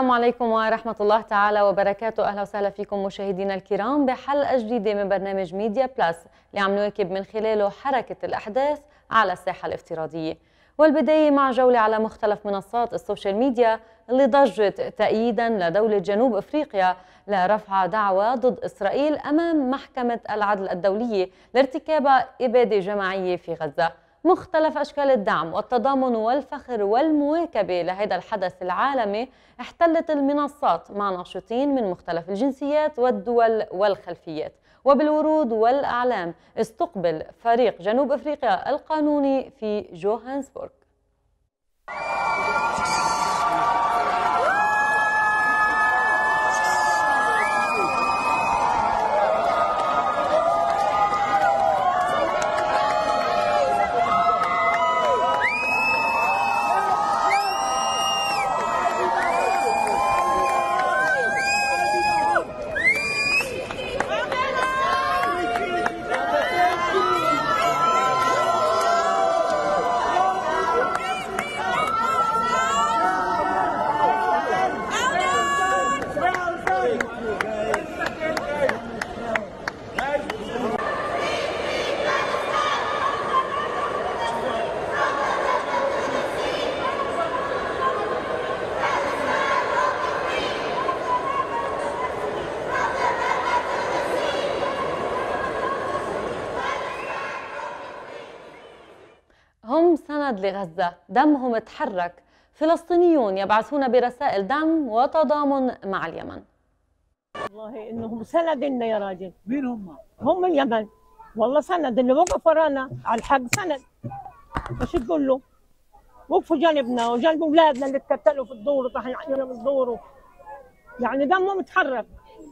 السلام عليكم ورحمة الله تعالى وبركاته أهلا وسهلا فيكم مشاهدينا الكرام بحلقة جديدة من برنامج ميديا بلس اللي عم نواكب من خلاله حركة الأحداث على الساحة الافتراضية والبداية مع جولة على مختلف منصات السوشيال ميديا اللي ضجت تأييدا لدولة جنوب أفريقيا لرفع دعوى ضد إسرائيل أمام محكمة العدل الدولية لارتكاب إبادة جماعية في غزة مختلف أشكال الدعم والتضامن والفخر والمواكبة لهذا الحدث العالمي احتلت المنصات مع ناشطين من مختلف الجنسيات والدول والخلفيات وبالورود والأعلام استقبل فريق جنوب أفريقيا القانوني في جوهانسبورغ لغزة دمهم تحرك فلسطينيون يبعثون برسائل دم وتضامن مع اليمن والله انهم سند لنا يا راجل مين هم؟ هم اليمن والله سند اللي وقف ورانا على الحق سند ايش تقول له؟ وقفوا جنبنا وجنب اولادنا اللي اتكتلوا في الدور وطاحين علينا من الدور يعني دمهم تحرك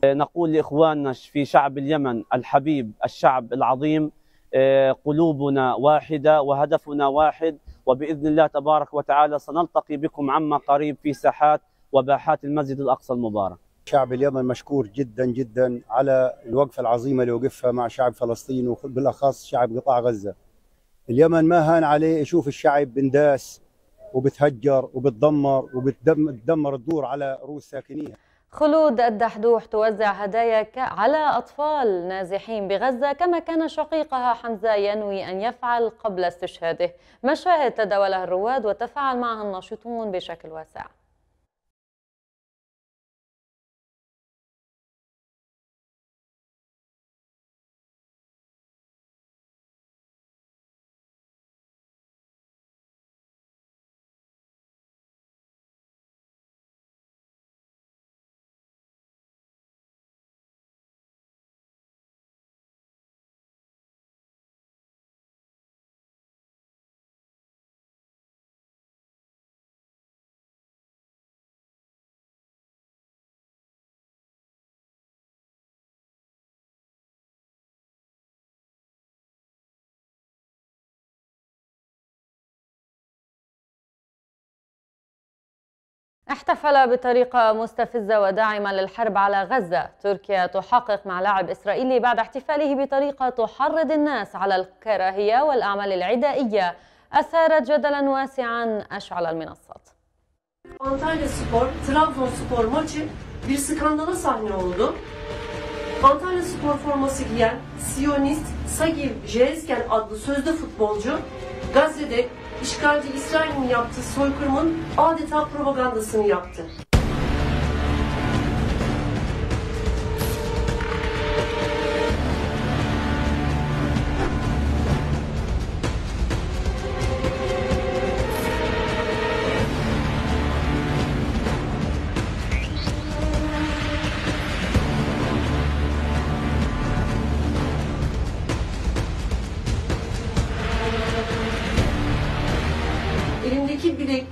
نقول لاخواننا في شعب اليمن الحبيب الشعب العظيم آه، قلوبنا واحده وهدفنا واحد وبإذن الله تبارك وتعالى سنلتقي بكم عما قريب في ساحات وباحات المسجد الأقصى المبارك شعب اليمن مشكور جدا جدا على الوقفة العظيمة اللي وقفها مع شعب فلسطين وبالأخص شعب قطاع غزة اليمن ما هان عليه يشوف الشعب بنداس وبتهجر وبتدمر وبتدمر الدور على رؤوس ساكنيها خلود الدحدوح توزع هدايا على أطفال نازحين بغزة كما كان شقيقها حمزة ينوي أن يفعل قبل استشهاده مشاهد تداولها الرواد وتفاعل معها الناشطون بشكل واسع احتفل بطريقة مستفزة وداعمة للحرب على غزة تركيا تحقق مع لاعب إسرائيلي بعد احتفاله بطريقة تحرض الناس على الكراهية والأعمال العدائية أثارت جدلا واسعا أشعل المنصات Antalya Spor, Trabzonspor maçı bir skandala sahne oldu. Antalya Spor forması giyen Siyonist Sagir Jerezken adlı sözde futbolcu Gazze'de işgalci İsrail'in yaptığı soykırımın adeta propagandasını yaptı.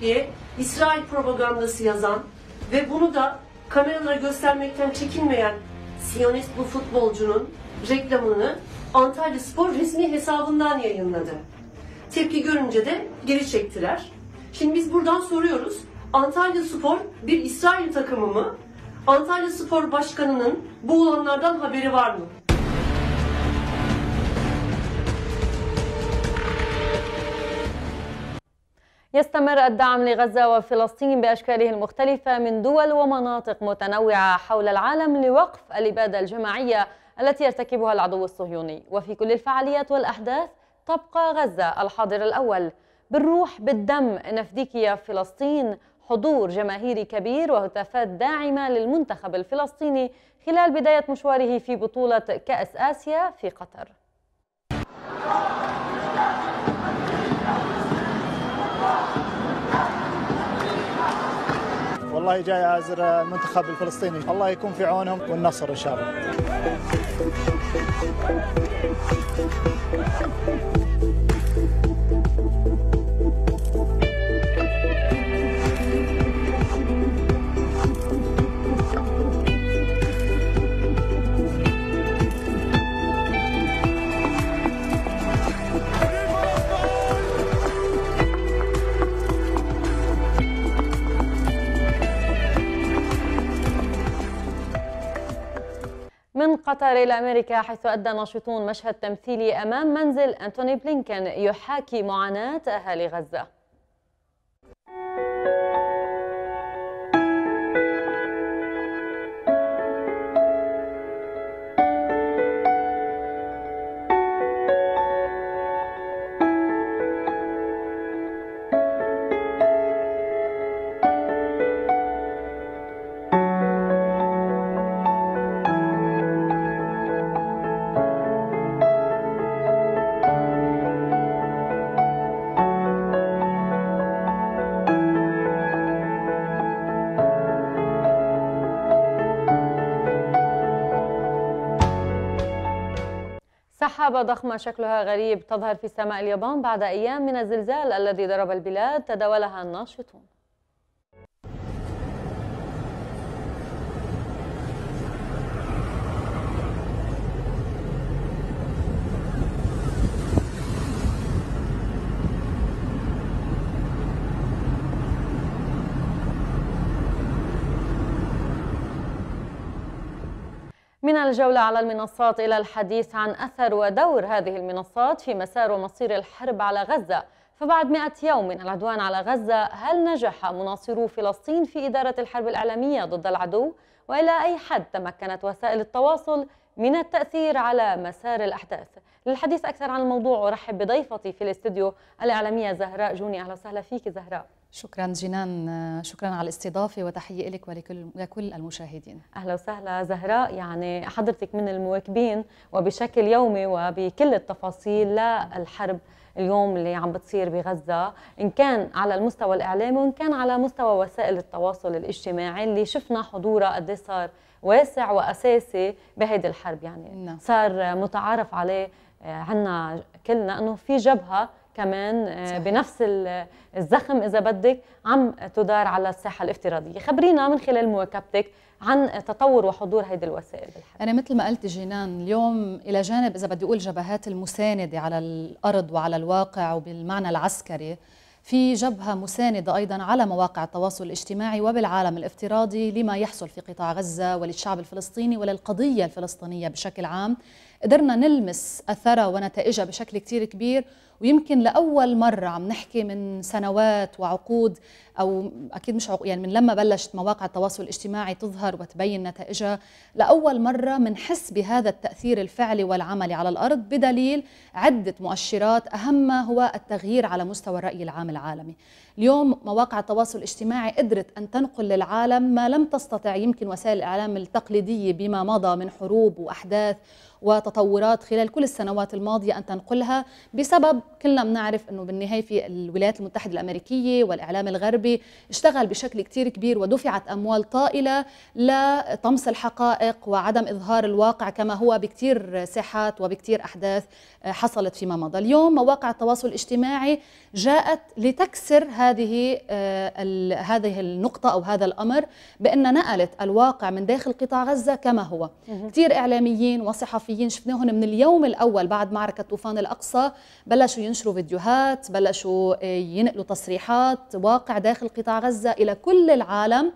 diye İsrail propagandası yazan ve bunu da kameralara göstermekten çekinmeyen Siyonist bu futbolcunun reklamını Antalya Spor resmi hesabından yayınladı. Tepki görünce de geri çektiler. Şimdi biz buradan soruyoruz. Antalya Spor bir İsrail takımı mı? Antalya Spor Başkanı'nın bu olanlardan haberi var mı? يستمر الدعم لغزة وفلسطين بأشكاله المختلفة من دول ومناطق متنوعة حول العالم لوقف الإبادة الجماعية التي يرتكبها العدو الصهيوني وفي كل الفعاليات والأحداث تبقى غزة الحاضر الأول بالروح بالدم يا فلسطين حضور جماهيري كبير وهتافات داعمة للمنتخب الفلسطيني خلال بداية مشواره في بطولة كأس آسيا في قطر والله جاي أعزر المنتخب الفلسطيني الله يكون في عونهم والنصر إن شاء الله من قطر إلى أمريكا حيث أدى ناشطون مشهد تمثيلي أمام منزل أنتوني بلينكن يحاكي معاناة أهالي غزة ضربة ضخمة شكلها غريب تظهر في سماء اليابان بعد أيام من الزلزال الذي ضرب البلاد تداولها الناشطون من الجولة على المنصات إلى الحديث عن أثر ودور هذه المنصات في مسار ومصير الحرب على غزة فبعد 100 يوم من العدوان على غزة هل نجح مناصرو فلسطين في إدارة الحرب الإعلامية ضد العدو؟ وإلى أي حد تمكنت وسائل التواصل من التأثير على مسار الأحداث؟ للحديث أكثر عن الموضوع أرحب بضيفتي في الاستوديو الإعلامية زهراء جوني أهلا وسهلا فيك زهراء شكرا جنان شكرا على الاستضافة وتحية لك ولكل لكل المشاهدين أهلا وسهلا زهراء يعني حضرتك من المواكبين وبشكل يومي وبكل التفاصيل للحرب اليوم اللي عم بتصير بغزة إن كان على المستوى الإعلامي وإن كان على مستوى وسائل التواصل الاجتماعي اللي شفنا حضورها قد إيه صار واسع وأساسي بهيدي الحرب يعني نعم. صار متعارف عليه آه، عنا كلنا أنه في جبهة كمان آه، بنفس الزخم اذا بدك عم تدار على الساحه الافتراضيه خبرينا من خلال مواكبتك عن تطور وحضور هيدي الوسائل بالحقيقة. انا مثل ما قلت جنان اليوم الى جانب اذا بدي اقول جبهات المسانده على الارض وعلى الواقع وبالمعنى العسكري في جبهه مسانده ايضا على مواقع التواصل الاجتماعي وبالعالم الافتراضي لما يحصل في قطاع غزه وللشعب الفلسطيني وللقضيه الفلسطينيه بشكل عام قدرنا نلمس اثرها ونتائجها بشكل كثير كبير ويمكن لأول مرة عم نحكي من سنوات وعقود أو أكيد مش يعني من لما بلشت مواقع التواصل الاجتماعي تظهر وتبين نتائجها لأول مرة منحس بهذا التأثير الفعلي والعملي على الأرض بدليل عدة مؤشرات أهمها هو التغيير على مستوى الرأي العام العالمي اليوم مواقع التواصل الاجتماعي قدرت أن تنقل للعالم ما لم تستطع يمكن وسائل الإعلام التقليدية بما مضى من حروب وأحداث وتطورات خلال كل السنوات الماضية أن تنقلها بسبب كلنا بنعرف انه بالنهايه في الولايات المتحده الامريكيه والاعلام الغربي اشتغل بشكل كثير كبير ودفعت اموال طائله لطمس الحقائق وعدم اظهار الواقع كما هو بكثير ساحات وبكثير احداث حصلت فيما مضى اليوم مواقع التواصل الاجتماعي جاءت لتكسر هذه آه، هذه النقطه او هذا الامر بان نقلت الواقع من داخل قطاع غزه كما هو كثير اعلاميين وصحفيين شفناهم من اليوم الاول بعد معركه طوفان الاقصى بلش بلشوا ينشروا فيديوهات بلشوا آه، ينقلوا تصريحات واقع داخل قطاع غزة إلى كل العالم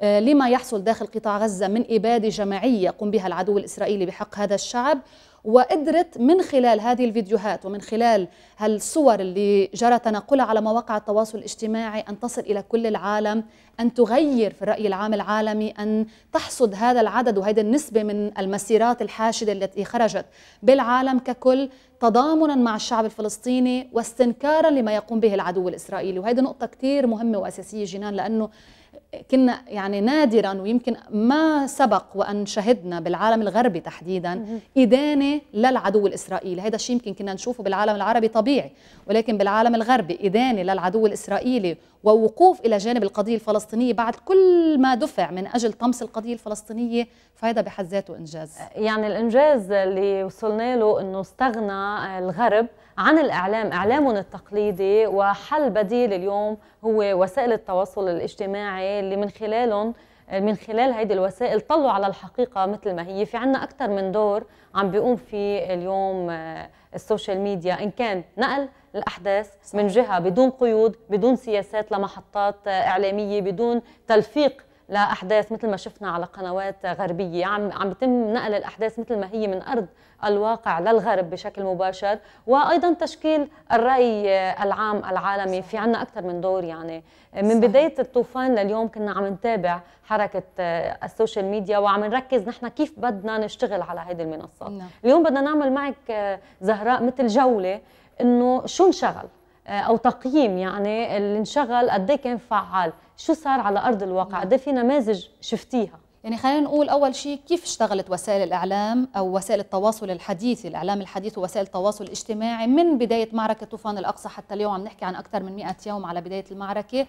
آه، لما يحصل داخل قطاع غزة من إبادة جماعية يقوم بها العدو الإسرائيلي بحق هذا الشعب وقدرت من خلال هذه الفيديوهات ومن خلال هالصور اللي جرى تناقلها على مواقع التواصل الاجتماعي أن تصل إلى كل العالم أن تغير في الرأي العام العالمي أن تحصد هذا العدد وهذه النسبة من المسيرات الحاشدة التي خرجت بالعالم ككل تضامنا مع الشعب الفلسطيني واستنكارا لما يقوم به العدو الإسرائيلي وهذه نقطة كثير مهمة وأساسية جنان لأنه كنا يعني نادرا ويمكن ما سبق وان شهدنا بالعالم الغربي تحديدا ادانه للعدو الاسرائيلي، هذا الشيء يمكن كنا نشوفه بالعالم العربي طبيعي، ولكن بالعالم الغربي ادانه للعدو الاسرائيلي ووقوف الى جانب القضيه الفلسطينيه بعد كل ما دفع من اجل طمس القضيه الفلسطينيه، فهذا بحد ذاته انجاز. يعني الانجاز اللي وصلنا له انه استغنى الغرب عن الإعلام إعلامهم التقليدي وحل بديل اليوم هو وسائل التواصل الاجتماعي اللي من خلالهم من خلال هيدي الوسائل طلوا على الحقيقة مثل ما هي في عنا أكثر من دور عم بيقوم فيه اليوم آه، السوشيال ميديا إن كان نقل الأحداث من جهة بدون قيود بدون سياسات لمحطات آه، إعلامية بدون تلفيق لاحداث مثل ما شفنا على قنوات غربيه عم عم بيتم نقل الاحداث مثل ما هي من ارض الواقع للغرب بشكل مباشر وايضا تشكيل الراي العام العالمي في عنا اكثر من دور يعني من صح. بدايه الطوفان لليوم كنا عم نتابع حركه السوشيال ميديا وعم نركز نحن كيف بدنا نشتغل على هذه المنصات نعم. اليوم بدنا نعمل معك زهراء مثل جوله انه شو انشغل او تقييم يعني اللي انشغل قد إيه كان فعال شو صار على أرض الواقع ده إيه في نماذج شفتيها يعني خلينا نقول أول شيء كيف اشتغلت وسائل الإعلام أو وسائل التواصل الحديث الإعلام الحديث ووسائل التواصل الاجتماعي من بداية معركة طوفان الأقصى حتى اليوم عم نحكي عن أكثر من 100 يوم على بداية المعركة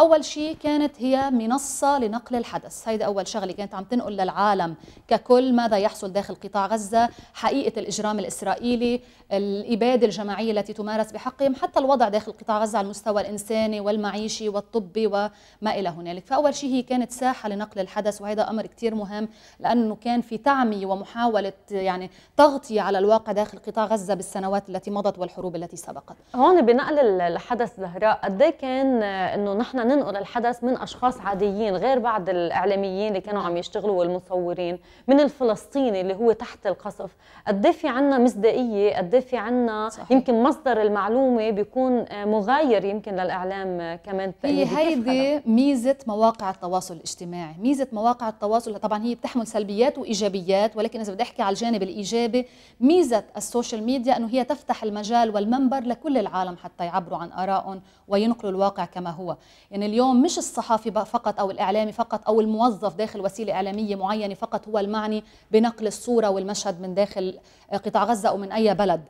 أول شيء كانت هي منصة لنقل الحدث هيدا أول شغلة كانت عم تنقل للعالم ككل ماذا يحصل داخل قطاع غزة حقيقة الإجرام الإسرائيلي الإبادة الجماعية التي تمارس بحقهم حتى الوضع داخل قطاع غزة على المستوى الإنساني والمعيشي والطبي وما إلى هنالك فأول شيء هي كانت ساحة لنقل الحدث وهذا أمر كتير مهم لأنه كان في تعمية ومحاولة يعني تغطية على الواقع داخل قطاع غزة بالسنوات التي مضت والحروب التي سبقت هون بنقل الحدث زهراء قد إيه كان انه نحن ننقل الحدث من اشخاص عاديين غير بعض الاعلاميين اللي كانوا عم يشتغلوا والمصورين من الفلسطيني اللي هو تحت القصف قد إيه في عنا مصداقيه قد إيه في عنا صحيح. يمكن مصدر المعلومه بيكون آه، مغاير يمكن للاعلام آه، كمان هي هيدي ميزه مواقع التواصل الاجتماعي ميزه مواقع التواصل طبعا هي بتحمل سلبيات وايجابيات ولكن اذا بدي احكي على الجانب الايجابي ميزه السوشيال ميديا انه هي تفتح المجال والمنبر لكل العالم حتى يعبروا عن ارائهم وينقلوا الواقع كما هو ان اليوم مش الصحافي فقط او الاعلامي فقط او الموظف داخل وسيله اعلاميه معينه فقط هو المعني بنقل الصوره والمشهد من داخل قطاع غزه او من اي بلد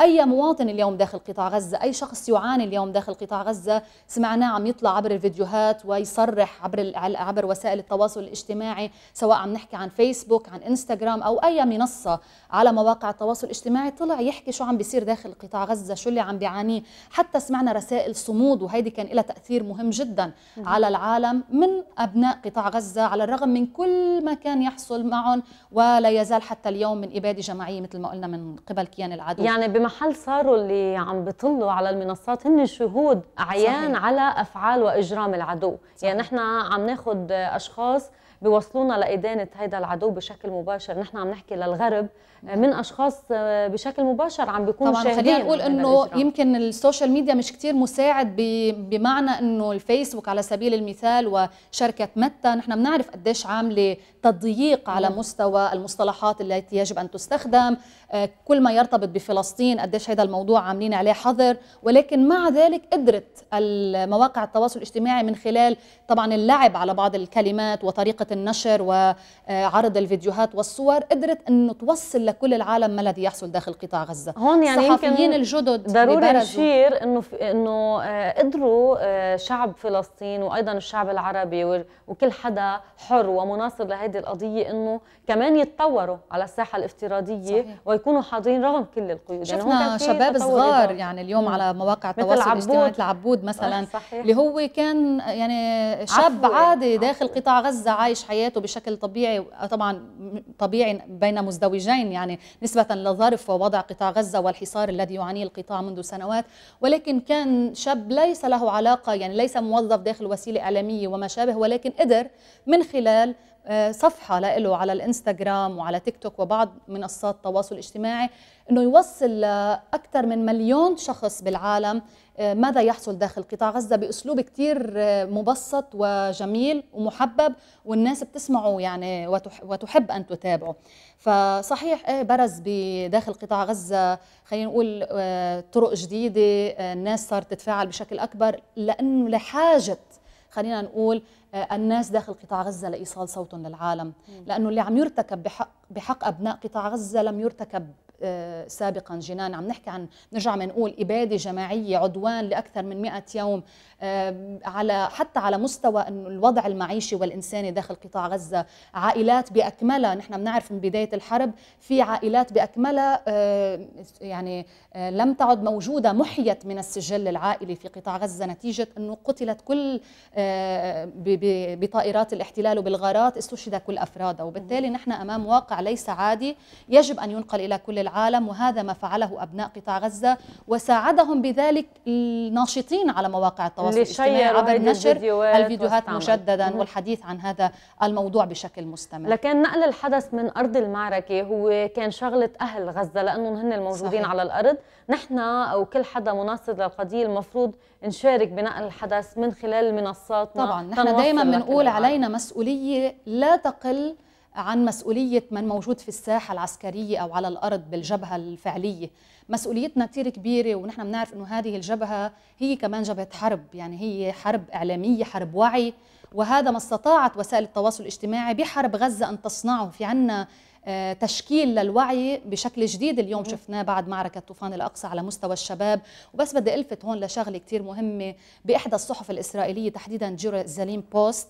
أي مواطن اليوم داخل قطاع غزة أي شخص يعاني اليوم داخل قطاع غزة سمعناه عم يطلع عبر الفيديوهات ويصرح عبر عبر وسائل التواصل الاجتماعي سواء عم نحكي عن فيسبوك عن انستغرام أو أي منصة على مواقع التواصل الاجتماعي طلع يحكي شو عم بيصير داخل قطاع غزة شو اللي عم بيعانيه حتى سمعنا رسائل صمود وهيدي كان لها تأثير مهم جدا على العالم من أبناء قطاع غزة على الرغم من كل ما كان يحصل معهم ولا يزال حتى اليوم من إبادة جماعية مثل ما قلنا من قبل كيان العدو يعني بمحل صاروا اللي عم بيطلوا على المنصات هن شهود عيان صحيح. على افعال واجرام العدو يعني صحيح. يعني نحن عم ناخذ اشخاص بيوصلونا لادانه هيدا العدو بشكل مباشر نحن عم نحكي للغرب من اشخاص آه، بشكل مباشر عم بيكون طبعا خلينا نقول انه آه. يمكن السوشيال ميديا مش كتير مساعد بمعنى انه الفيسبوك على سبيل المثال وشركه متى نحن بنعرف قديش عامله تضييق على نعم. مستوى المصطلحات التي يجب ان تستخدم آه، كل ما يرتبط بفلسطين قديش هذا الموضوع عاملين عليه حظر ولكن مع ذلك قدرت المواقع التواصل الاجتماعي من خلال طبعا اللعب على بعض الكلمات وطريقه النشر وعرض الفيديوهات والصور قدرت انه توصل كل العالم ما الذي يحصل داخل قطاع غزه هون يعني الصحفيين الجدد ضروري نشير انه انه آه، قدروا آه، شعب فلسطين وايضا الشعب العربي وكل حدا حر ومناصر لهذه القضيه انه كمان يتطوروا على الساحه الافتراضيه صحيح. ويكونوا حاضرين رغم كل القيود يعني شفنا يعني شباب صغار يعني اليوم مم. على مواقع التواصل الاجتماعي مثل عبود آه، مثلا صحيح. اللي هو كان يعني شاب عفوة. عادي داخل قطاع غزه عايش حياته بشكل طبيعي طبعا طبيعي بين مزدوجين يعني يعني نسبة لظرف ووضع قطاع غزة والحصار الذي يعانيه القطاع منذ سنوات ولكن كان شاب ليس له علاقة يعني ليس موظف داخل وسيلة إعلامية وما شابه ولكن قدر من خلال آه، صفحة له على الانستغرام وعلى تيك توك وبعض منصات التواصل الاجتماعي انه يوصل لاكثر آه، من مليون شخص بالعالم آه، ماذا يحصل داخل قطاع غزة باسلوب كتير مبسط وجميل ومحبب والناس بتسمعه يعني وتحب ان تتابعه فصحيح ايه برز بداخل قطاع غزة خلينا نقول طرق جديدة الناس صارت تتفاعل بشكل اكبر لانه لحاجة خلينا نقول الناس داخل قطاع غزة لإيصال صوتهم للعالم لأنه اللي عم يرتكب بحق, بحق أبناء قطاع غزة لم يرتكب آه، سابقا جنان عم نحكي عن نرجع بنقول إبادة جماعية عدوان لأكثر من 100 يوم آه، على حتى على مستوى انه الوضع المعيشي والإنساني داخل قطاع غزة عائلات بأكملها نحن بنعرف من بداية الحرب في عائلات بأكملها آه، يعني لم تعد موجودة محيت من السجل العائلي في قطاع غزة نتيجة أنه قتلت كل بطائرات الاحتلال وبالغارات استشهد كل أفرادها وبالتالي نحن أمام واقع ليس عادي يجب أن ينقل إلى كل العالم العالم وهذا ما فعله أبناء قطاع غزة وساعدهم بذلك الناشطين على مواقع التواصل الاجتماعي عبر نشر الفيديوهات, الفيديوهات مجددا مم. والحديث عن هذا الموضوع بشكل مستمر لكن نقل الحدث من أرض المعركة هو كان شغلة أهل غزة لأنهم هن الموجودين صحيح. على الأرض نحن أو كل حدا مناصر للقضية المفروض نشارك بنقل الحدث من خلال منصاتنا طبعا نحن دائما بنقول علينا مسؤولية لا تقل عن مسؤولية من موجود في الساحة العسكرية أو على الأرض بالجبهة الفعلية مسؤوليتنا كتير كبيرة ونحن بنعرف أنه هذه الجبهة هي كمان جبهة حرب يعني هي حرب إعلامية حرب وعي وهذا ما استطاعت وسائل التواصل الاجتماعي بحرب غزة أن تصنعه في عنا آه، تشكيل للوعي بشكل جديد اليوم شفناه بعد معركة طوفان الأقصى على مستوى الشباب وبس بدي ألفت هون لشغلة كتير مهمة بإحدى الصحف الإسرائيلية تحديدا جيرو جيروزاليم بوست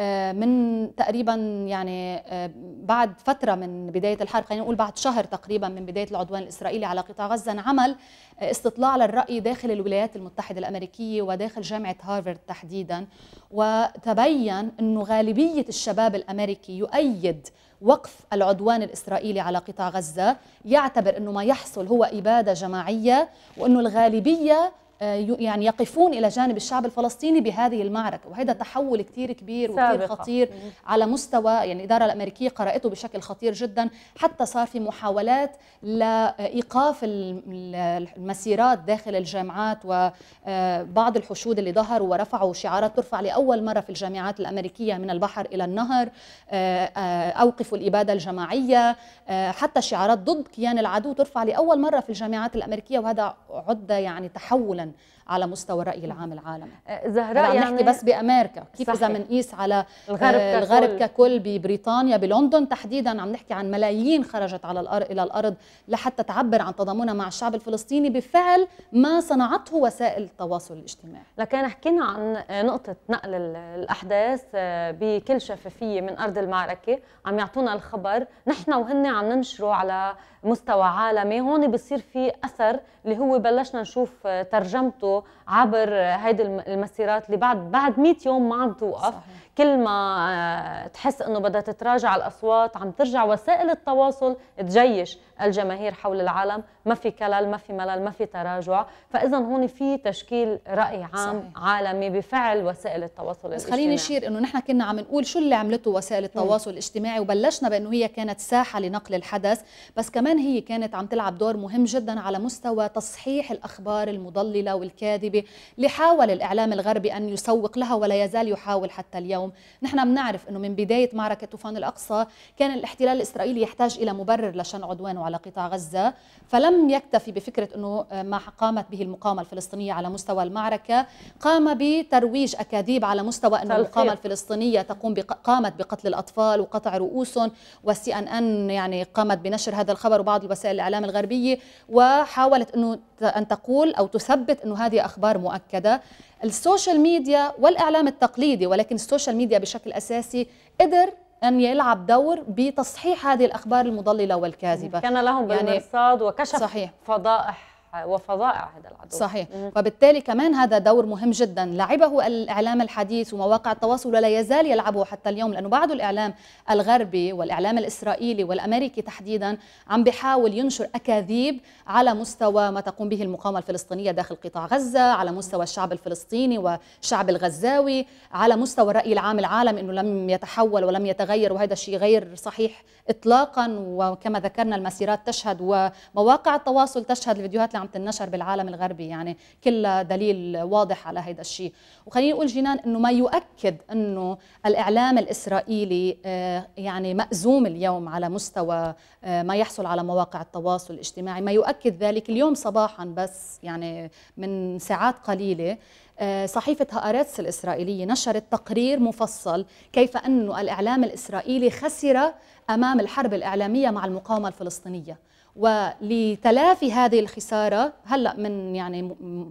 آه، من تقريبا يعني آه، بعد فتره من بدايه الحرب خلينا نقول بعد شهر تقريبا من بدايه العدوان الاسرائيلي على قطاع غزه انعمل آه، استطلاع للراي داخل الولايات المتحده الامريكيه وداخل جامعه هارفارد تحديدا وتبين انه غالبيه الشباب الامريكي يؤيد وقف العدوان الاسرائيلي على قطاع غزه يعتبر انه ما يحصل هو اباده جماعيه وانه الغالبيه آه، يعني يقفون الى جانب الشعب الفلسطيني بهذه المعركه وهذا تحول كثير كبير وكثير خطير على مستوى يعني الاداره الامريكيه قراته بشكل خطير جدا حتى صار في محاولات لايقاف المسيرات داخل الجامعات وبعض آه، الحشود اللي ظهروا ورفعوا شعارات ترفع لاول مره في الجامعات الامريكيه من البحر الى النهر آه، اوقفوا الاباده الجماعيه حتى شعارات ضد كيان العدو ترفع لاول مره في الجامعات الامريكيه وهذا عد يعني تحولا على مستوى الراي العام العالمي أه، زهراء يعني نحكي بس بامريكا كيف اذا بنقيس على الغرب, آه الغرب ككل. ككل ببريطانيا بلندن تحديدا عم نحكي عن ملايين خرجت على الأرض الى الارض لحتى تعبر عن تضامنها مع الشعب الفلسطيني بفعل ما صنعته وسائل التواصل الاجتماعي لكن حكينا عن نقطه نقل الاحداث آه، بكل شفافيه من ارض المعركه عم يعطونا الخبر نحن وهن عم ننشره على مستوى عالمي هون بصير في اثر اللي هو بلشنا نشوف ترجمته عبر هيدي المسيرات اللي بعد بعد 100 يوم ما عم توقف صحيح. كل ما آه، تحس انه بدها تتراجع الاصوات عم ترجع وسائل التواصل تجيش الجماهير حول العالم ما في كلل ما في ملل ما في تراجع فاذا هون في تشكيل راي عام صحيح. عالمي بفعل وسائل التواصل بس خليني اشير انه نحن كنا عم نقول شو اللي عملته وسائل التواصل م. الاجتماعي وبلشنا بانه هي كانت ساحه لنقل الحدث بس كمان هي كانت عم تلعب دور مهم جدا على مستوى تصحيح الاخبار المضلله والكاذبه اللي حاول الاعلام الغربي ان يسوق لها ولا يزال يحاول حتى اليوم اليوم نحن بنعرف أنه من بداية معركة طوفان الأقصى كان الاحتلال الإسرائيلي يحتاج إلى مبرر لشن عدوانه على قطاع غزة فلم يكتفي بفكرة أنه ما قامت به المقاومة الفلسطينية على مستوى المعركة قام بترويج أكاذيب على مستوى أن المقاومة الفلسطينية تقوم بق... قامت بقتل الأطفال وقطع رؤوسهم والسي أن أن يعني قامت بنشر هذا الخبر وبعض وسائل الإعلام الغربية وحاولت أنه أن تقول أو تثبت أنه هذه أخبار مؤكدة السوشيال ميديا والإعلام التقليدي ولكن السوشيال ميديا بشكل أساسي قدر أن يلعب دور بتصحيح هذه الأخبار المضللة والكاذبة كان لهم يعني وكشف صحيح. فضائح وفظائع هذا العدو صحيح وبالتالي كمان هذا دور مهم جدا لعبه الإعلام الحديث ومواقع التواصل ولا يزال يلعبه حتى اليوم لأنه بعض الإعلام الغربي والإعلام الإسرائيلي والأمريكي تحديدا عم بيحاول ينشر أكاذيب على مستوى ما تقوم به المقاومة الفلسطينية داخل قطاع غزة على مستوى الشعب الفلسطيني والشعب الغزاوي على مستوى الرأي العام العالم أنه لم يتحول ولم يتغير وهذا الشيء غير صحيح إطلاقا وكما ذكرنا المسيرات تشهد ومواقع التواصل تشهد الفيديوهات اللي عم تنشر بالعالم الغربي يعني كلها دليل واضح على هذا الشيء وخليني نقول جنان انه ما يؤكد انه الاعلام الاسرائيلي آه، يعني مأزوم اليوم على مستوى آه، ما يحصل على مواقع التواصل الاجتماعي ما يؤكد ذلك اليوم صباحا بس يعني من ساعات قليله آه، صحيفة هآرتس الإسرائيلية نشرت تقرير مفصل كيف أن الإعلام الإسرائيلي خسر أمام الحرب الإعلامية مع المقاومة الفلسطينية ولتلافي هذه الخساره هلا من يعني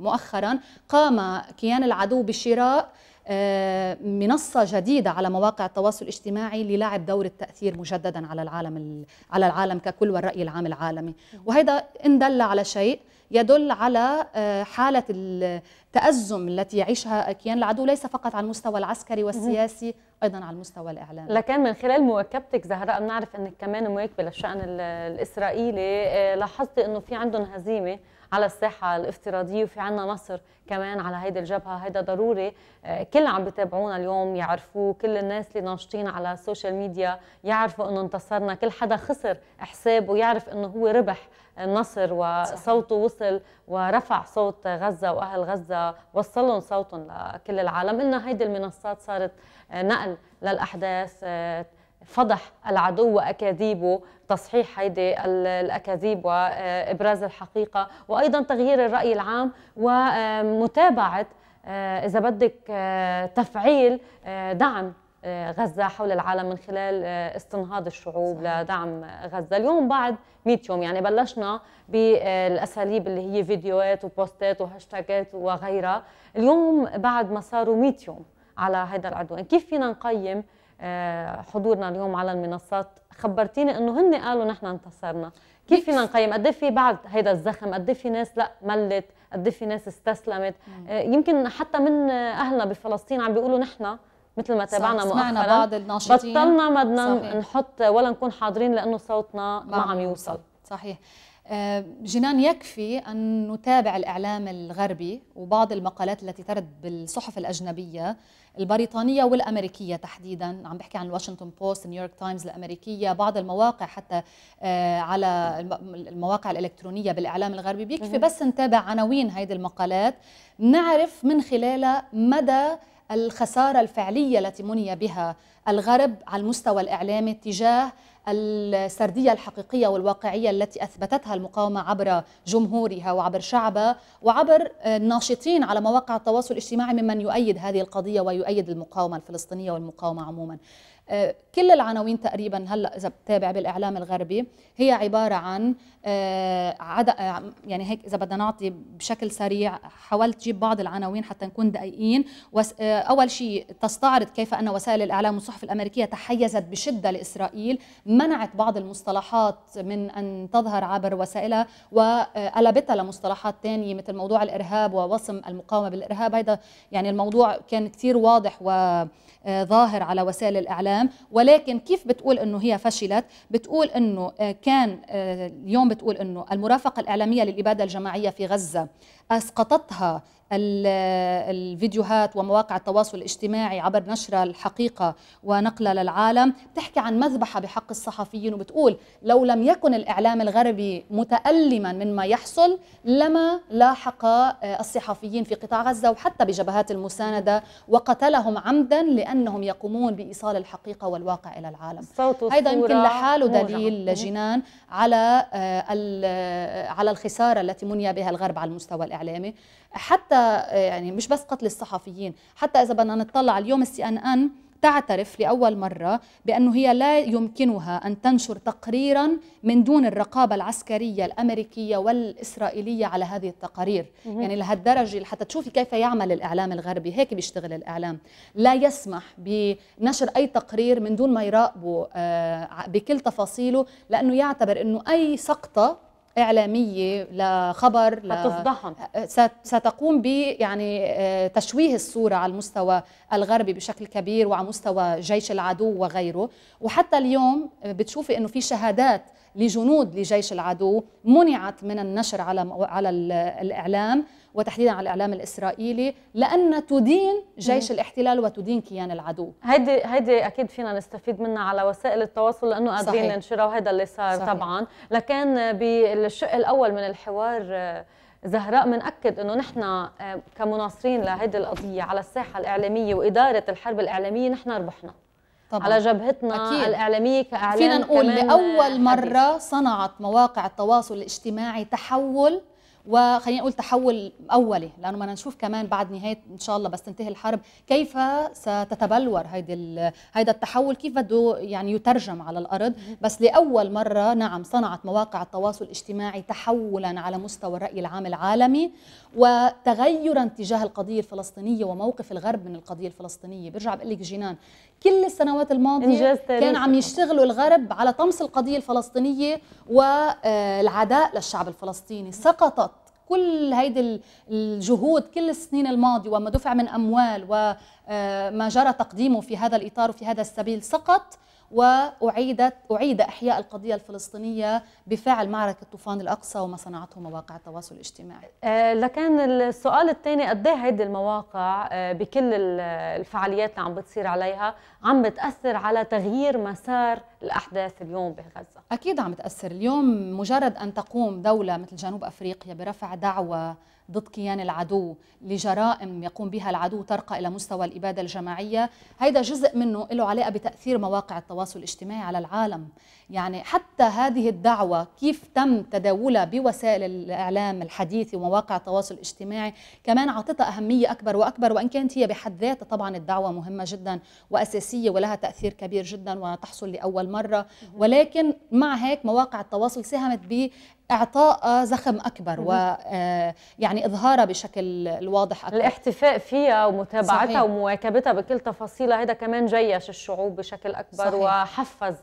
مؤخرا قام كيان العدو بشراء آه، منصه جديده على مواقع التواصل الاجتماعي للعب دور التاثير مجددا على العالم على العالم ككل والراي العام العالمي وهذا ان دل على شيء يدل على آه، حاله التأزم التي يعيشها كيان العدو ليس فقط على المستوى العسكري والسياسي أيضا على المستوى الإعلامي لكن من خلال مواكبتك زهراء بنعرف أنك كمان مواكبة للشأن الإسرائيلي آه، لاحظت أنه في عندهم هزيمة على الساحة الافتراضية وفي عنا نصر كمان على هيدي الجبهة هيدا ضروري آه، كل عم بتابعونا اليوم يعرفوه كل الناس اللي ناشطين على السوشيال ميديا يعرفوا انه انتصرنا كل حدا خسر حسابه يعرف انه هو ربح نصر وصوته وصل ورفع صوت غزة وأهل غزة وصلهم صوتهم لكل العالم انه هيدي المنصات صارت نقل للأحداث فضح العدو واكاذيبه تصحيح هيدي الاكاذيب وابراز الحقيقه وايضا تغيير الراي العام ومتابعه اذا بدك تفعيل دعم آه، غزة حول العالم من خلال آه، استنهاض الشعوب صحيح. لدعم غزة اليوم بعد 100 يوم يعني بلشنا بالأساليب اللي هي فيديوهات وبوستات وهاشتاجات وغيرها اليوم بعد ما صاروا 100 يوم على هذا العدوان كيف فينا نقيم آه، حضورنا اليوم على المنصات خبرتيني انه هن قالوا نحن انتصرنا كيف فينا نقيم قد إيه في بعد هذا الزخم قد إيه في ناس لا ملت قد إيه في ناس استسلمت يمكن حتى من اهلنا بفلسطين عم بيقولوا نحن مثل ما تابعنا مؤخرا بعض الناشطين بطلنا ما بدنا نحط ولا نكون حاضرين لانه صوتنا ما عم يوصل صحيح آه، جنان يكفي أن نتابع الإعلام الغربي وبعض المقالات التي ترد بالصحف الأجنبية البريطانية والأمريكية تحديدا عم بحكي عن الواشنطن بوست نيويورك تايمز الأمريكية بعض المواقع حتى آه، على المواقع الإلكترونية بالإعلام الغربي بيكفي بس نتابع عناوين هذه المقالات نعرف من خلالها مدى الخسارة الفعلية التي مني بها الغرب على المستوى الإعلامي تجاه السردية الحقيقية والواقعية التي أثبتتها المقاومة عبر جمهورها وعبر شعبها وعبر الناشطين على مواقع التواصل الاجتماعي ممن يؤيد هذه القضية ويؤيد المقاومة الفلسطينية والمقاومة عموما آه، كل العناوين تقريبا هلا اذا بتتابع بالاعلام الغربي هي عباره عن آه، عد... يعني هيك اذا بدنا نعطي بشكل سريع حاولت جيب بعض العناوين حتى نكون دقيقين آه، اول شيء تستعرض كيف ان وسائل الاعلام والصحف الامريكيه تحيزت بشده لاسرائيل منعت بعض المصطلحات من ان تظهر عبر وسائلها وقلبتها لمصطلحات ثانيه مثل موضوع الارهاب ووصم المقاومه بالارهاب هذا يعني الموضوع كان كثير واضح وظاهر على وسائل الاعلام الاعلام ولكن كيف بتقول انه هي فشلت بتقول انه آه، كان آه، اليوم بتقول انه المرافقه الاعلاميه للاباده الجماعيه في غزه اسقطتها الفيديوهات ومواقع التواصل الاجتماعي عبر نشر الحقيقة ونقلها للعالم بتحكي عن مذبحة بحق الصحفيين وبتقول لو لم يكن الإعلام الغربي متألما مما يحصل لما لاحق آه، الصحفيين في قطاع غزة وحتى بجبهات المساندة وقتلهم عمدا لأنهم يقومون بإيصال الحقيقة والواقع إلى العالم هذا يمكن لحاله دليل لجنان جنان على آه، على الخسارة التي مني بها الغرب على المستوى الإعلامي الاعلامي حتى آه، يعني مش بس قتل الصحفيين حتى اذا بدنا نطلع اليوم السي ان ان تعترف لأول مرة بأنه هي لا يمكنها أن تنشر تقريرا من دون الرقابة العسكرية الأمريكية والإسرائيلية على هذه التقارير مم. يعني لهالدرجة حتى تشوفي كيف يعمل الإعلام الغربي هيك بيشتغل الإعلام لا يسمح بنشر أي تقرير من دون ما يراقبه آه، بكل تفاصيله لأنه يعتبر أنه أي سقطة اعلاميه لخبر هتفضحهم ستقوم ب يعني تشويه الصوره على المستوى الغربي بشكل كبير وعلى مستوى جيش العدو وغيره وحتى اليوم بتشوفي انه في شهادات لجنود لجيش العدو منعت من النشر على على الاعلام وتحديدا على الاعلام الاسرائيلي لان تدين جيش الاحتلال وتدين كيان العدو هيدي هيدي اكيد فينا نستفيد منها على وسائل التواصل لانه قادرين ننشرها وهذا اللي صار صحيح. طبعا لكن بالشق الاول من الحوار زهراء منأكد انه نحن آه، كمناصرين لهيدي القضيه على الساحه الاعلاميه واداره الحرب الاعلاميه نحن ربحنا طبعا. على جبهتنا أكيد. الإعلامية كإعلام فينا نقول لأول مرة صنعت مواقع التواصل الاجتماعي تحول وخلينا نقول تحول اولي لانه بدنا نشوف كمان بعد نهايه ان شاء الله بس تنتهي الحرب كيف ستتبلور هيدا التحول كيف بده يعني يترجم على الارض بس لاول مره نعم صنعت مواقع التواصل الاجتماعي تحولا على مستوى الراي العام العالمي وتغيرا تجاه القضيه الفلسطينيه وموقف الغرب من القضيه الفلسطينيه برجع بقول لك جنان كل السنوات الماضيه كان عم يشتغلوا الغرب على طمس القضيه الفلسطينيه والعداء للشعب الفلسطيني سقطت كل هيدي الجهود كل السنين الماضية وما دفع من أموال وما جرى تقديمه في هذا الإطار وفي هذا السبيل سقط وأعيدت أعيد إحياء القضية الفلسطينية بفعل معركة طوفان الأقصى وما صنعته مواقع التواصل الاجتماعي أه لكن السؤال الثاني قد ايه هيدي المواقع آه، بكل الفعاليات اللي عم بتصير عليها عم بتأثر على تغيير مسار الأحداث اليوم بغزة أكيد عم تأثر اليوم مجرد أن تقوم دولة مثل جنوب أفريقيا برفع دعوة ضد كيان العدو لجرائم يقوم بها العدو ترقى إلى مستوى الإبادة الجماعية هيدا جزء منه له علاقة بتأثير مواقع التواصل الاجتماعي على العالم يعني حتى هذه الدعوة كيف تم تداولها بوسائل الإعلام الحديثة ومواقع التواصل الاجتماعي كمان أعطتها أهمية أكبر وأكبر وإن كانت هي بحد ذاتها طبعا الدعوة مهمة جدا وأساسية ولها تأثير كبير جدا وتحصل لأول مرة ولكن مع هيك مواقع التواصل ساهمت ب اعطاء زخم اكبر و آه، يعني اظهارها بشكل الواضح اكثر الاحتفاء فيها ومتابعتها ومواكبتها بكل تفاصيلها هذا كمان جيش الشعوب بشكل اكبر صحيح. وحفز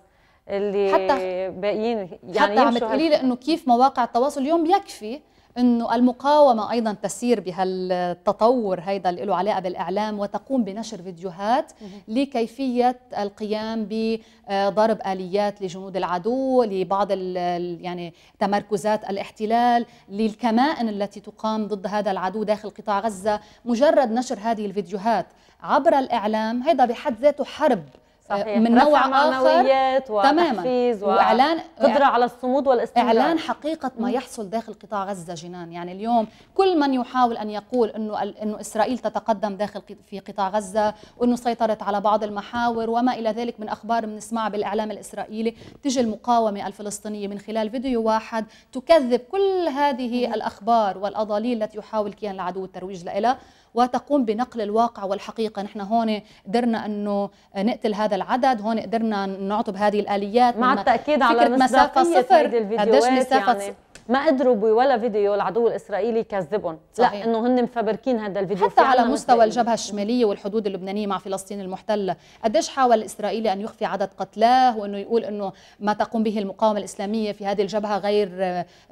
اللي حتى باقيين يعني حتى عم تقولي لي انه كيف مواقع التواصل اليوم يكفي انه المقاومه ايضا تسير بهالتطور هيدا اللي له علاقه بالاعلام وتقوم بنشر فيديوهات لكيفيه القيام بضرب اليات لجنود العدو لبعض يعني تمركزات الاحتلال للكمائن التي تقام ضد هذا العدو داخل قطاع غزه مجرد نشر هذه الفيديوهات عبر الاعلام هيدا بحد ذاته حرب صحيح. من نوع اخر تماما واعلان قدره على الصمود والاستمرار اعلان حقيقه ما يحصل داخل قطاع غزه جنان يعني اليوم كل من يحاول ان يقول انه انه اسرائيل تتقدم داخل في قطاع غزه وانه سيطرت على بعض المحاور وما الى ذلك من اخبار بنسمعها بالاعلام الاسرائيلي تجي المقاومه الفلسطينيه من خلال فيديو واحد تكذب كل هذه الاخبار والاضاليل التي يحاول كيان العدو الترويج لها وتقوم بنقل الواقع والحقيقة نحن هون قدرنا أنه نقتل هذا العدد هون قدرنا نعطب هذه الآليات مع التأكيد على مصداقية مسافة صفر قديش مسافة يعني. ما قدروا بولا فيديو العدو الاسرائيلي يكذبهم لا انه هن مفبركين هذا الفيديو حتى على مستوى الجبهه الشماليه والحدود اللبنانيه مع فلسطين المحتله قديش حاول الاسرائيلي ان يخفي عدد قتلاه وانه يقول انه ما تقوم به المقاومه الاسلاميه في هذه الجبهه غير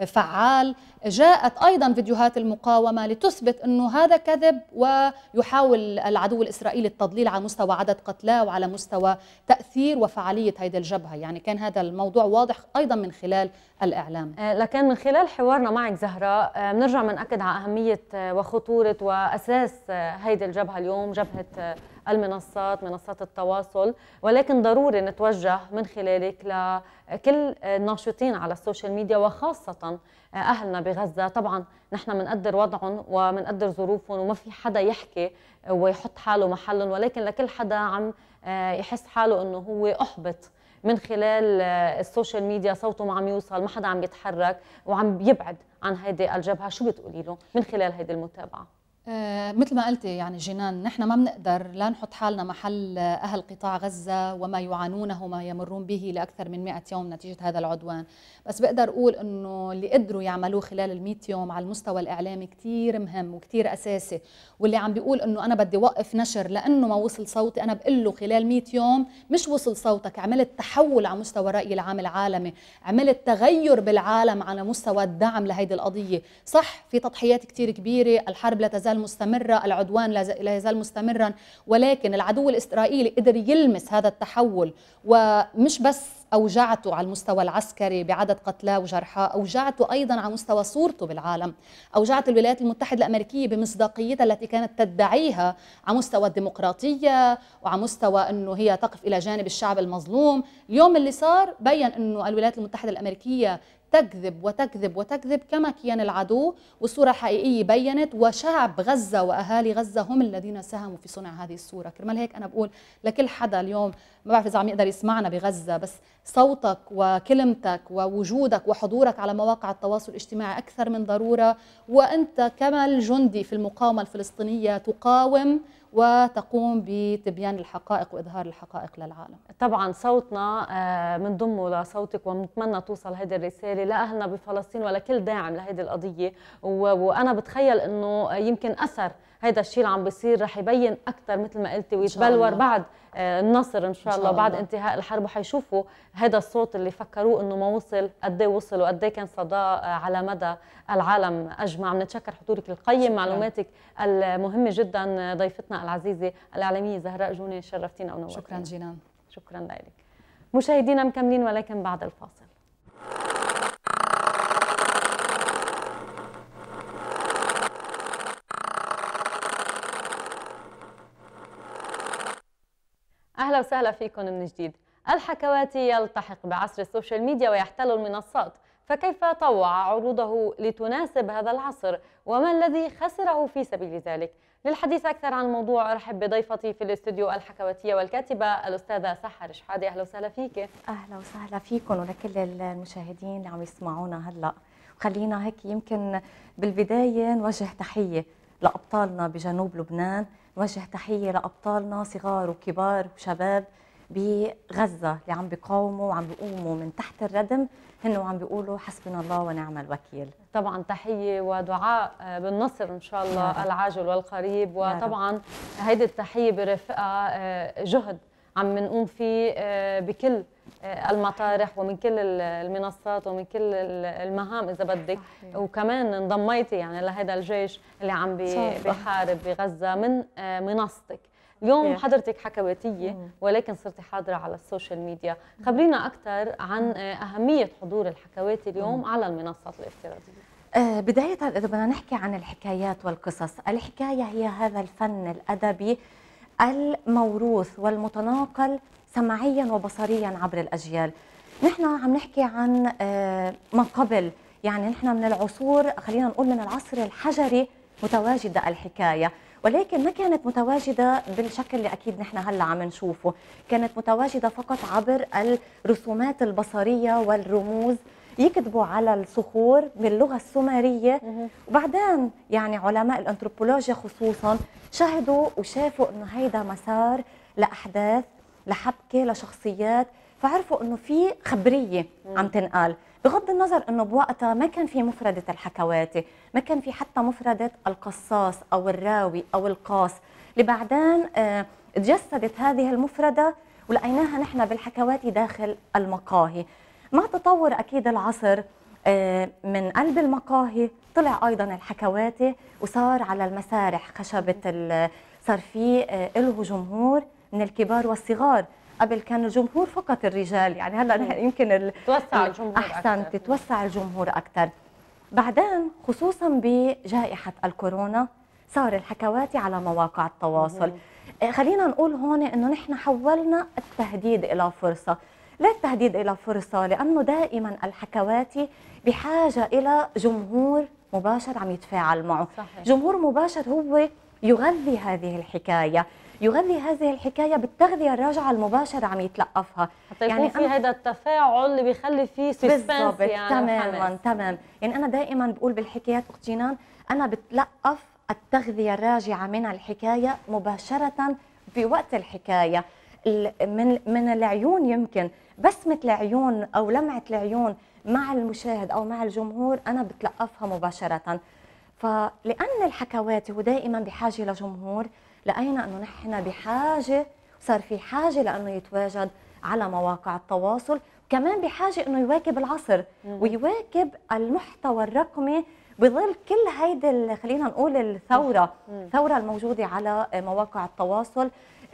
فعال جاءت ايضا فيديوهات المقاومه لتثبت انه هذا كذب ويحاول العدو الاسرائيلي التضليل على مستوى عدد قتلاه وعلى مستوى تاثير وفعاليه هذه الجبهه يعني كان هذا الموضوع واضح ايضا من خلال الإعلام آه، لكن من خلال حوارنا معك زهرة بنرجع آه، بنأكد على أهمية آه، وخطورة وأساس هيدي الجبهة اليوم جبهة المنصات منصات التواصل ولكن ضروري نتوجه من خلالك لكل الناشطين على السوشيال ميديا وخاصة أهلنا بغزة طبعا نحن بنقدر وضعهم وبنقدر ظروفهم وما في حدا يحكي ويحط حاله محلهم ولكن لكل حدا عم يحس حاله أنه هو أحبط من خلال آه، السوشيال ميديا صوته ما عم يوصل ما حدا عم يتحرك وعم يبعد عن هيدي الجبهه شو بتقولي له من خلال هيدي المتابعه آه، مثل ما قلتي يعني جنان نحن ما بنقدر لا نحط حالنا محل أهل قطاع غزة وما يعانونه وما يمرون به لأكثر من 100 يوم نتيجة هذا العدوان بس بقدر أقول أنه اللي قدروا يعملوه خلال ال 100 يوم على المستوى الإعلامي كثير مهم وكثير أساسي واللي عم بيقول أنه أنا بدي وقف نشر لأنه ما وصل صوتي أنا بقول له خلال 100 يوم مش وصل صوتك عملت تحول على مستوى الرأي العام العالمي عملت تغير بالعالم على مستوى الدعم لهيدي القضية صح في تضحيات كثير كبيرة الحرب لا تزال تزال مستمرة العدوان لا يزال مستمرا ولكن العدو الإسرائيلي قدر يلمس هذا التحول ومش بس أوجعته على المستوى العسكري بعدد قتلى وجرحى أوجعته أيضا على مستوى صورته بالعالم أوجعت الولايات المتحدة الأمريكية بمصداقيتها التي كانت تدعيها على مستوى الديمقراطية وعلى مستوى أنه هي تقف إلى جانب الشعب المظلوم اليوم اللي صار بيّن أنه الولايات المتحدة الأمريكية تكذب وتكذب وتكذب كما كيان العدو والصورة الحقيقية بينت وشعب غزة وأهالي غزة هم الذين ساهموا في صنع هذه الصورة كرمال هيك أنا بقول لكل حدا اليوم ما بعرف إذا عم يقدر يسمعنا بغزة بس صوتك وكلمتك ووجودك وحضورك على مواقع التواصل الاجتماعي أكثر من ضرورة وأنت كما الجندي في المقاومة الفلسطينية تقاوم وتقوم بتبيان الحقائق واظهار الحقائق للعالم. طبعا صوتنا بنضمه آه، لصوتك وبنتمنى توصل هذه الرساله لاهلنا بفلسطين ولكل داعم لهذه القضيه وانا بتخيل انه يمكن اثر هذا الشيء اللي عم بيصير رح يبين اكثر مثل ما قلتي ويتبلور بعد آه، النصر ان شاء, إن شاء الله بعد انتهاء الحرب وحيشوفوا هذا الصوت اللي فكروه انه ما وصل قد ايه وصل وقد ايه كان صداه على مدى العالم اجمع بنتشكر حضورك القيم معلوماتك المهمه جدا آه، ضيفتنا العزيزه الاعلاميه زهراء جوني شرفتينا ونورتينا شكرا جنان شكرا لك مشاهدينا مكملين ولكن بعد الفاصل أهلا وسهلا فيكم من جديد الحكواتي يلتحق بعصر السوشيال ميديا ويحتل المنصات فكيف طوع عروضه لتناسب هذا العصر وما الذي خسره في سبيل ذلك للحديث أكثر عن الموضوع أرحب بضيفتي في الاستوديو الحكواتية والكاتبة الأستاذة سحر شحادي أهلا وسهلا فيك أهلا وسهلا فيكم ولكل المشاهدين اللي عم يسمعونا هلأ خلينا هيك يمكن بالبداية نوجه تحية لأبطالنا بجنوب لبنان وجه تحية لأبطالنا صغار وكبار وشباب بغزة اللي عم بيقاوموا وعم بيقوموا من تحت الردم هن وعم بيقولوا حسبنا الله ونعم الوكيل طبعا تحية ودعاء آه، بالنصر إن شاء الله العاجل والقريب وطبعا هيدي التحية برفقة آه، جهد عم نقوم فيه آه، بكل آه، المطارح ومن كل المنصات ومن كل المهام اذا بدك صحيح. وكمان انضميتي يعني لهذا الجيش اللي عم بيحارب بغزه من آه، منصتك اليوم حضرتك حكواتيه ولكن صرتي حاضره على السوشيال ميديا خبرينا اكثر عن آه، اهميه حضور الحكوات اليوم على المنصات الافتراضيه بداية إذا بدنا نحكي عن الحكايات والقصص الحكاية هي هذا الفن الأدبي الموروث والمتناقل سمعيا وبصريا عبر الأجيال نحن عم نحكي عن آه، ما قبل يعني نحن من العصور خلينا نقول من العصر الحجري متواجدة الحكاية ولكن ما كانت متواجدة بالشكل اللي أكيد نحن هلا عم نشوفه كانت متواجدة فقط عبر الرسومات البصرية والرموز يكتبوا على الصخور باللغة السومرية وبعدين يعني علماء الأنثروبولوجيا خصوصا شهدوا وشافوا أنه هيدا مسار لأحداث لحبكه لشخصيات فعرفوا انه في خبريه عم تنقال بغض النظر انه بوقتها ما كان في مفرده الحكواتي ما كان في حتى مفرده القصاص او الراوي او القاص اللي بعدين آه، تجسدت هذه المفرده ولقيناها نحن بالحكواتي داخل المقاهي مع تطور اكيد العصر آه، من قلب المقاهي طلع ايضا الحكواتي وصار على المسارح خشبه صار في آه، له جمهور من الكبار والصغار قبل كان الجمهور فقط الرجال يعني هلا نحن يمكن ال... توسع الجمهور احسن أكثر. تتوسع الجمهور اكثر بعدين خصوصا بجائحه الكورونا صار الحكواتي على مواقع التواصل مم. إيه، خلينا نقول هون انه نحن حولنا التهديد الى فرصه ليه التهديد الى فرصه لانه دائما الحكواتي بحاجه الى جمهور مباشر عم يتفاعل معه صحيح. جمهور مباشر هو يغذي هذه الحكايه يغذي هذه الحكايه بالتغذيه الراجعه المباشره عم يتلقفها حتى يكون يعني في هذا التفاعل اللي بيخلي فيه سسبنس يعني تماما تمام يعني انا دائما بقول بالحكايات اخت جنان انا بتلقف التغذيه الراجعه من الحكايه مباشره بوقت الحكايه من من العيون يمكن بسمه العيون او لمعه العيون مع المشاهد او مع الجمهور انا بتلقفها مباشره فلان الحكواتي هو دائما بحاجه لجمهور لقينا انه نحن بحاجه صار في حاجه لانه يتواجد على مواقع التواصل كمان بحاجه انه يواكب العصر ويواكب المحتوى الرقمي بظل كل هيدي خلينا نقول الثوره الثوره الموجوده على مواقع التواصل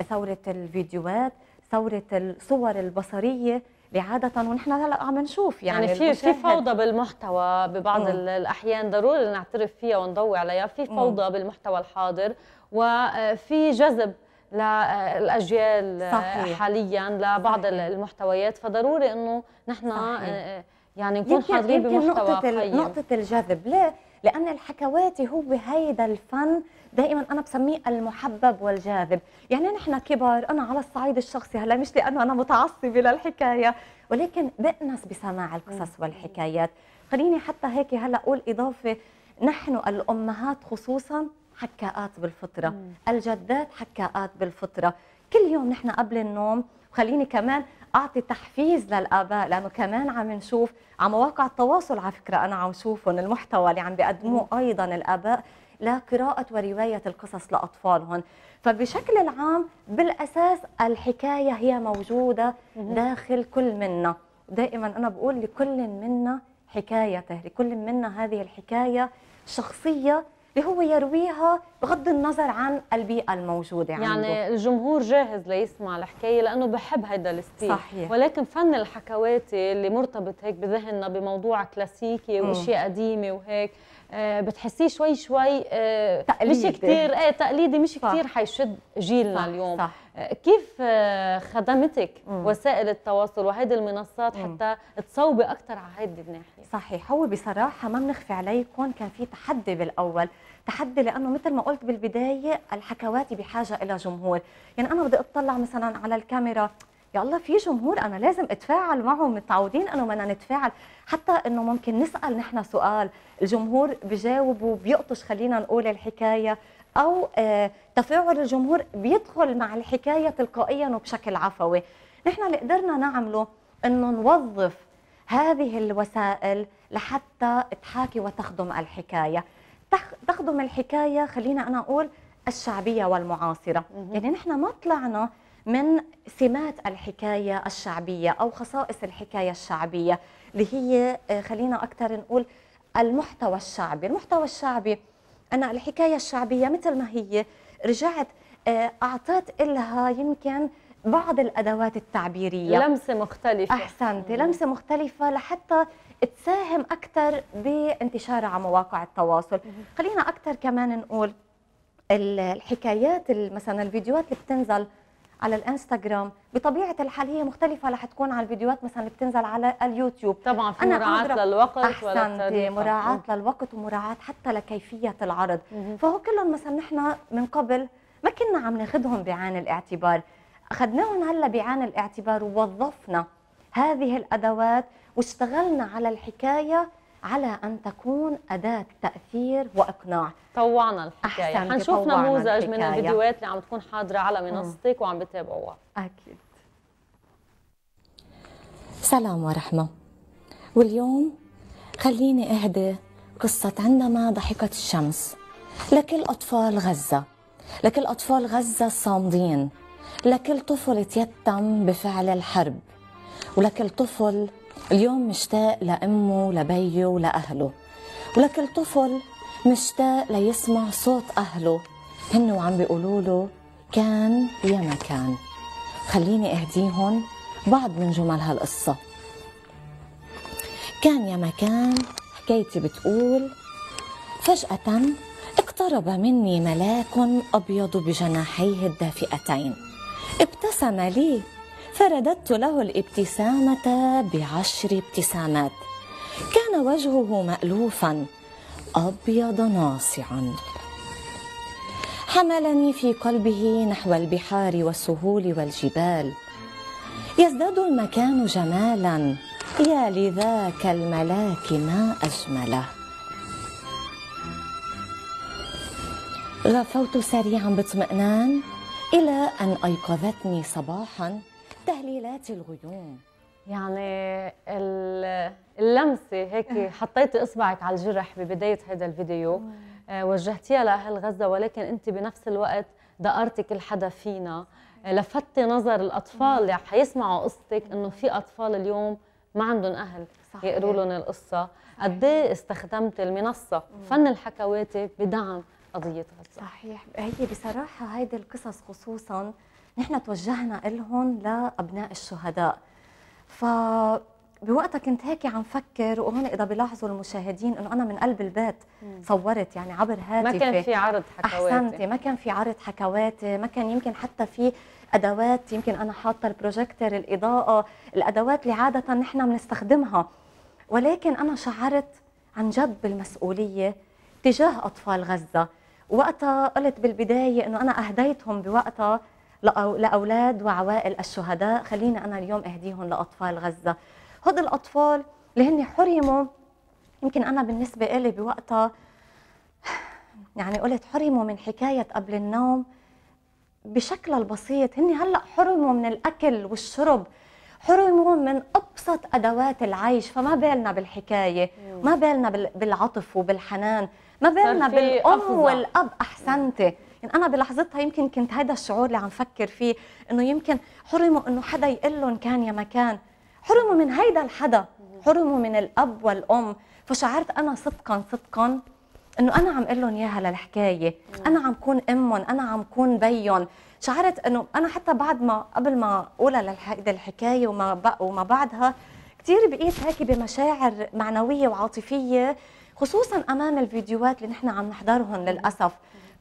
ثوره الفيديوهات ثوره الصور البصريه اللي عادة ونحن هلا عم نشوف يعني يعني في في فوضى بالمحتوى ببعض مم. الاحيان ضروري نعترف فيها ونضوي عليها في فوضى مم. بالمحتوى الحاضر وفي جذب للاجيال صحيح. حاليا لبعض صحيح. المحتويات فضروري انه نحن آه، آه، يعني نكون حاضرين بمحتوى نقطة قيم. نقطة الجذب ليه؟ لأن الحكواتي هو هيدا الفن دائما أنا بسميه المحبب والجاذب يعني نحن كبار أنا على الصعيد الشخصي هلا مش لأنه أنا متعصبة للحكاية ولكن بأنس بسماع القصص والحكايات خليني حتى هيك هلا أقول إضافة نحن الأمهات خصوصا حكاءات بالفطره مم. الجدات حكاءات بالفطره كل يوم نحن قبل النوم وخليني كمان اعطي تحفيز للاباء لانه كمان عم نشوف على مواقع التواصل على فكره انا عم شوفهم المحتوى اللي عم بيقدموه ايضا الاباء لقراءة ورواية القصص لأطفالهم فبشكل العام بالأساس الحكاية هي موجودة داخل كل منا دائما أنا بقول لكل منا حكايته لكل منا هذه الحكاية شخصية اللي هو يرويها بغض النظر عن البيئه الموجوده يعني عنده. يعني الجمهور جاهز ليسمع الحكايه لانه بحب هيدا الستيل صحيح. ولكن فن الحكواتي اللي مرتبط هيك بذهننا بموضوع كلاسيكي واشياء قديمه وهيك آه، بتحسيه شوي شوي آه، تقليدي مش كثير ايه تقليدي مش كثير حيشد جيلنا صح اليوم صح كيف آه، خدمتك وسائل التواصل وهيدي المنصات حتى تصوبي اكثر على هيدي الناحيه صحيح هو بصراحه ما بنخفي عليكم كان في تحدي بالاول تحدي لانه مثل ما قلت بالبدايه الحكواتي بحاجه الى جمهور يعني انا بدي اطلع مثلا على الكاميرا يا الله في جمهور انا لازم اتفاعل معه متعودين انه بدنا نتفاعل حتى انه ممكن نسال نحن سؤال الجمهور بجاوب وبيقطش خلينا نقول الحكايه او آه، تفاعل الجمهور بيدخل مع الحكايه تلقائيا وبشكل عفوي نحن اللي قدرنا نعمله انه نوظف هذه الوسائل لحتى تحاكي وتخدم الحكايه تخدم الحكايه خلينا انا اقول الشعبيه والمعاصره يعني نحن ما طلعنا من سمات الحكايه الشعبيه او خصائص الحكايه الشعبيه اللي هي آه، خلينا اكثر نقول المحتوى الشعبي المحتوى الشعبي أنا الحكاية الشعبية مثل ما هي رجعت آه، أعطيت لها يمكن بعض الأدوات التعبيرية لمسة مختلفة أحسنت لمسة مختلفة لحتى تساهم أكثر بانتشارها على مواقع التواصل خلينا أكثر كمان نقول الحكايات مثلا الفيديوهات اللي بتنزل على الانستغرام بطبيعه الحال هي مختلفه رح تكون على الفيديوهات مثلا اللي بتنزل على اليوتيوب طبعا في أنا مراعاه للوقت احسنت مراعاه للوقت ومراعاه حتى لكيفيه العرض مم. فهو كلهم مثلا نحن من قبل ما كنا عم ناخذهم بعين الاعتبار اخذناهم هلا بعين الاعتبار ووظفنا هذه الادوات واشتغلنا على الحكايه على ان تكون اداه تاثير واقناع طوعنا الحكايه حنشوف نموذج من الفيديوهات اللي عم تكون حاضره على منصتك وعم بتابعوها اكيد سلام ورحمه واليوم خليني اهدي قصه عندما ضحكت الشمس لكل اطفال غزه لكل اطفال غزه الصامدين لكل طفل يتيتم بفعل الحرب ولكل طفل اليوم مشتاق لأمه لبيه ولأهله ولكل طفل مشتاق ليسمع صوت أهله هن وعم بيقولوا له كان يا ما كان خليني أهديهم بعض من جمل هالقصة كان يا ما كان حكايتي بتقول فجأة اقترب مني ملاك أبيض بجناحيه الدافئتين ابتسم لي فرددت له الابتسامة بعشر ابتسامات كان وجهه مألوفا أبيض ناصعا حملني في قلبه نحو البحار والسهول والجبال يزداد المكان جمالا يا لذاك الملاك ما أجمله غفوت سريعا باطمئنان إلى أن أيقظتني صباحا تهليلات الغيوم يعني اللمسه هيك آه. حطيتي اصبعك على الجرح ببدايه هذا الفيديو آه. آه، وجهتيها لاهل غزه ولكن انت بنفس الوقت دقرتي كل حدا فينا لفتي نظر الاطفال اللي حيسمعوا قصتك انه في اطفال اليوم ما عندهم اهل يقروا لهم القصه قد إيه استخدمت المنصه فن الحكواتي بدعم قضيه غزه صحيح هي بصراحه هيدي القصص خصوصا نحن توجهنا لهم لابناء الشهداء ف بوقتها كنت هيك عم فكر وهون اذا بلاحظوا المشاهدين انه انا من قلب البيت صورت يعني عبر هاتفي ما كان في عرض حكواتي احسنتي ما كان في عرض حكواتي ما كان يمكن حتى في ادوات يمكن انا حاطه البروجيكتر الاضاءه الادوات اللي عاده نحن بنستخدمها ولكن انا شعرت عن جد بالمسؤوليه تجاه اطفال غزه وقتها قلت بالبدايه انه انا اهديتهم بوقتها لأولاد وعوائل الشهداء خليني أنا اليوم أهديهم لأطفال غزة هد الأطفال اللي هن حرموا يمكن أنا بالنسبة إلي بوقتها يعني قلت حرموا من حكاية قبل النوم بشكلها البسيط هن هلأ حرموا من الأكل والشرب حرموا من ابسط ادوات العيش فما بالنا بالحكايه ما بالنا بالعطف وبالحنان ما بالنا بالام أفضل. والاب احسنتي إن أنا بلحظتها يمكن كنت هذا الشعور اللي عم فكر فيه إنه يمكن حرموا إنه حدا يقول لهم كان يا مكان حرموا من هيدا الحدا حرموا من الأب والأم فشعرت أنا صدقا صدقا انه انا عم اقول لهم اياها للحكايه انا عم كون امهم انا عم كون بيهم شعرت انه انا حتى بعد ما قبل ما اقولها لهيدي الحكايه وما بق وما بعدها كثير بقيت هيك بمشاعر معنويه وعاطفيه خصوصا امام الفيديوهات اللي نحن عم نحضرهم للاسف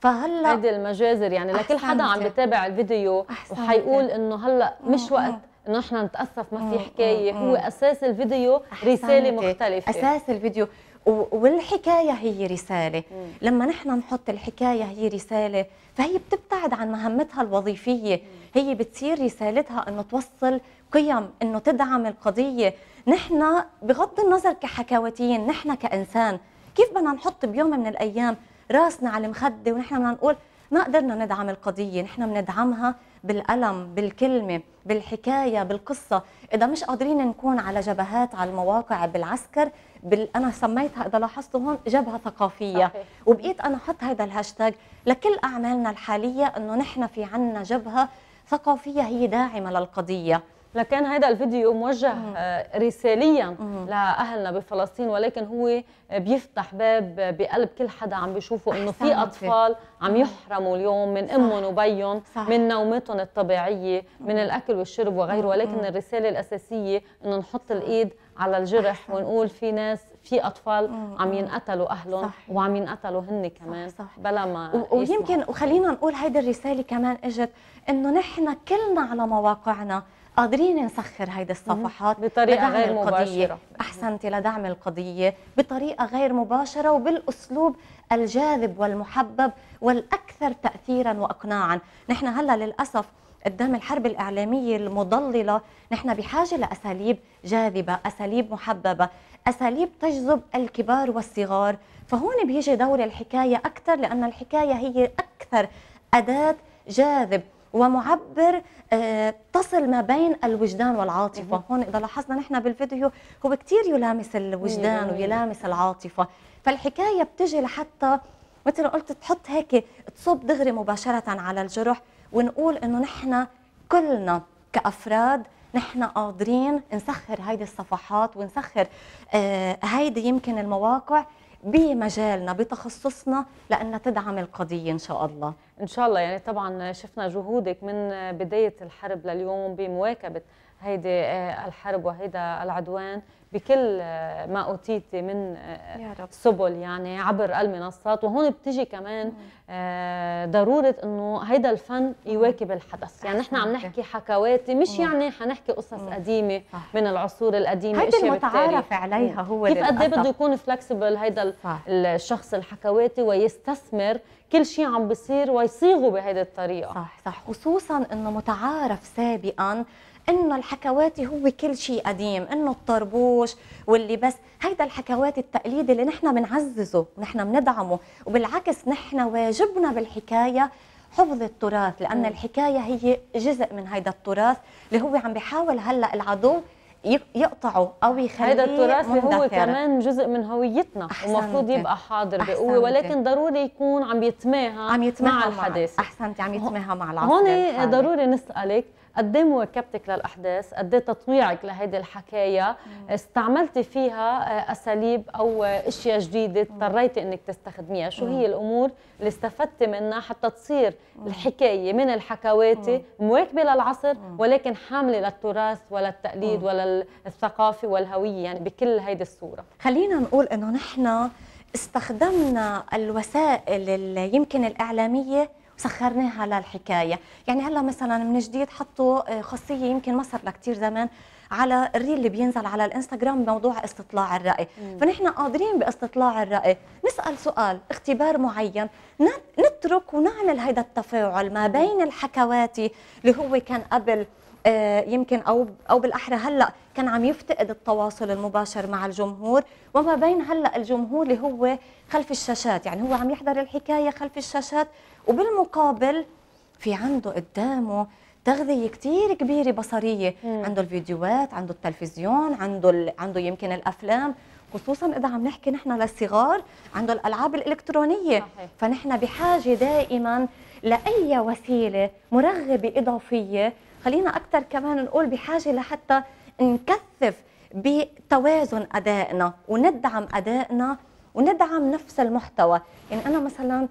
فهلا هيدي المجازر يعني لكل حدا عم بيتابع الفيديو وحيقول انه هلا أه، مش أه. وقت انه نحن نتاسف ما في أه، حكايه هو اساس الفيديو رساله مختلفه اساس الفيديو والحكاية هي رسالة مم. لما نحن نحط الحكاية هي رسالة فهي بتبتعد عن مهمتها الوظيفية مم. هي بتصير رسالتها أنه توصل قيم أنه تدعم القضية نحن بغض النظر كحكواتيين نحن كإنسان كيف بدنا نحط بيوم من الأيام راسنا على المخده ونحن بدنا نقول ما قدرنا ندعم القضيه، نحن بندعمها بالألم، بالكلمه، بالحكايه، بالقصه، اذا مش قادرين نكون على جبهات على المواقع بالعسكر بال... انا سميتها اذا لاحظتوا هون جبهه ثقافيه، أوكي. وبقيت انا احط هذا الهاشتاج لكل اعمالنا الحاليه انه نحن في عنا جبهه ثقافيه هي داعمه للقضيه. لكان هذا الفيديو موجه آه، رساليا لاهلنا بفلسطين ولكن هو بيفتح باب بقلب كل حدا عم بيشوفه انه في اطفال عم يحرموا اليوم من امهم وبيهم من نومتهم الطبيعيه من الاكل والشرب وغيره ولكن الرساله الاساسيه انه نحط الايد على الجرح ونقول في ناس في اطفال عم ينقتلوا اهلهم وعم ينقتلوا هن كمان صحيح. بلا ما ويمكن وخلينا نقول هيدي الرساله كمان اجت انه نحن كلنا على مواقعنا قادرين نسخر هيدي الصفحات بطريقه غير القضية. مباشره احسنتي لدعم القضيه بطريقه غير مباشره وبالاسلوب الجاذب والمحبب والاكثر تاثيرا واقناعا نحن هلا للاسف قدام الحرب الإعلامية المضللة نحن بحاجة لأساليب جاذبة أساليب محببة أساليب تجذب الكبار والصغار فهون بيجي دور الحكاية أكثر لأن الحكاية هي أكثر أداة جاذب ومعبر آه، تصل ما بين الوجدان والعاطفه هون اذا لاحظنا نحن بالفيديو هو كثير يلامس الوجدان ويلامس العاطفه فالحكايه بتجي لحتى مثل ما قلت تحط هيك تصب دغري مباشره على الجرح ونقول انه نحن كلنا كافراد نحن قادرين نسخر هيدي الصفحات ونسخر آه، هيدي يمكن المواقع بمجالنا بتخصصنا لأن تدعم القضية إن شاء الله إن شاء الله يعني طبعا شفنا جهودك من بداية الحرب لليوم بمواكبة هيدي آه، الحرب وهيدا العدوان بكل آه، ما أوتيت من آه، سبل يعني عبر المنصات وهون بتجي كمان آه، ضرورة أنه هيدا الفن يواكب الحدث يعني نحن عم نحكي حكواتي مش يعني حنحكي قصص قديمة من العصور القديمة هيدا المتعارف عليها هو كيف قد إيه بده يكون فلكسبل هيدا الشخص الحكواتي ويستثمر كل شيء عم بيصير ويصيغه بهيدي الطريقة صح صح خصوصا أنه متعارف سابقا انه الحكواتي هو كل شيء قديم انه الطربوش بس هيدا الحكوات التقليدي اللي نحن بنعززه نحن بندعمه وبالعكس نحن واجبنا بالحكايه حفظ التراث لان الحكايه هي جزء من هيدا التراث اللي هو عم بيحاول هلا العدو يقطعه او يخليه هيدا التراث اللي هو كمان جزء من هويتنا ومفروض يبقى حاضر بقوه ولكن ضروري يكون عم يتماهى عم يتماهى مع الحداثه احسنتي عم يتماهى مع العصر هون ضروري نسالك قد ايه مواكبتك للاحداث قد ايه تطويعك لهيدي الحكايه استعملتي فيها آه، اساليب او آه، اشياء جديده اضطريتي انك تستخدميها شو هي الامور اللي استفدتي منها حتى تصير الحكايه من الحكواتي مواكبه للعصر ولكن حامله للتراث ولا التقليد ولا الثقافه والهويه يعني بكل هيدي الصوره خلينا نقول انه نحن استخدمنا الوسائل اللي يمكن الاعلاميه سخرناها للحكايه يعني هلا مثلا من جديد حطوا آه، خاصيه يمكن ما صار كثير زمان على الريل اللي بينزل على الانستغرام بموضوع استطلاع الراي مم. فنحن قادرين باستطلاع الراي نسال سؤال اختبار معين نترك ونعمل هذا التفاعل ما بين الحكواتي اللي هو كان قبل آه، يمكن او او بالاحرى هلا كان عم يفتقد التواصل المباشر مع الجمهور وما بين هلا الجمهور اللي هو خلف الشاشات يعني هو عم يحضر الحكايه خلف الشاشات وبالمقابل في عنده قدامه تغذيه كثير كبيره بصريه مم. عنده الفيديوهات عنده التلفزيون عنده عنده يمكن الافلام خصوصا اذا عم نحكي نحن للصغار عنده الالعاب الالكترونيه صحيح. فنحن بحاجه دائما لاي وسيله مرغبه اضافيه خلينا اكثر كمان نقول بحاجه لحتى نكثف بتوازن ادائنا وندعم ادائنا وندعم نفس المحتوى يعني انا مثلا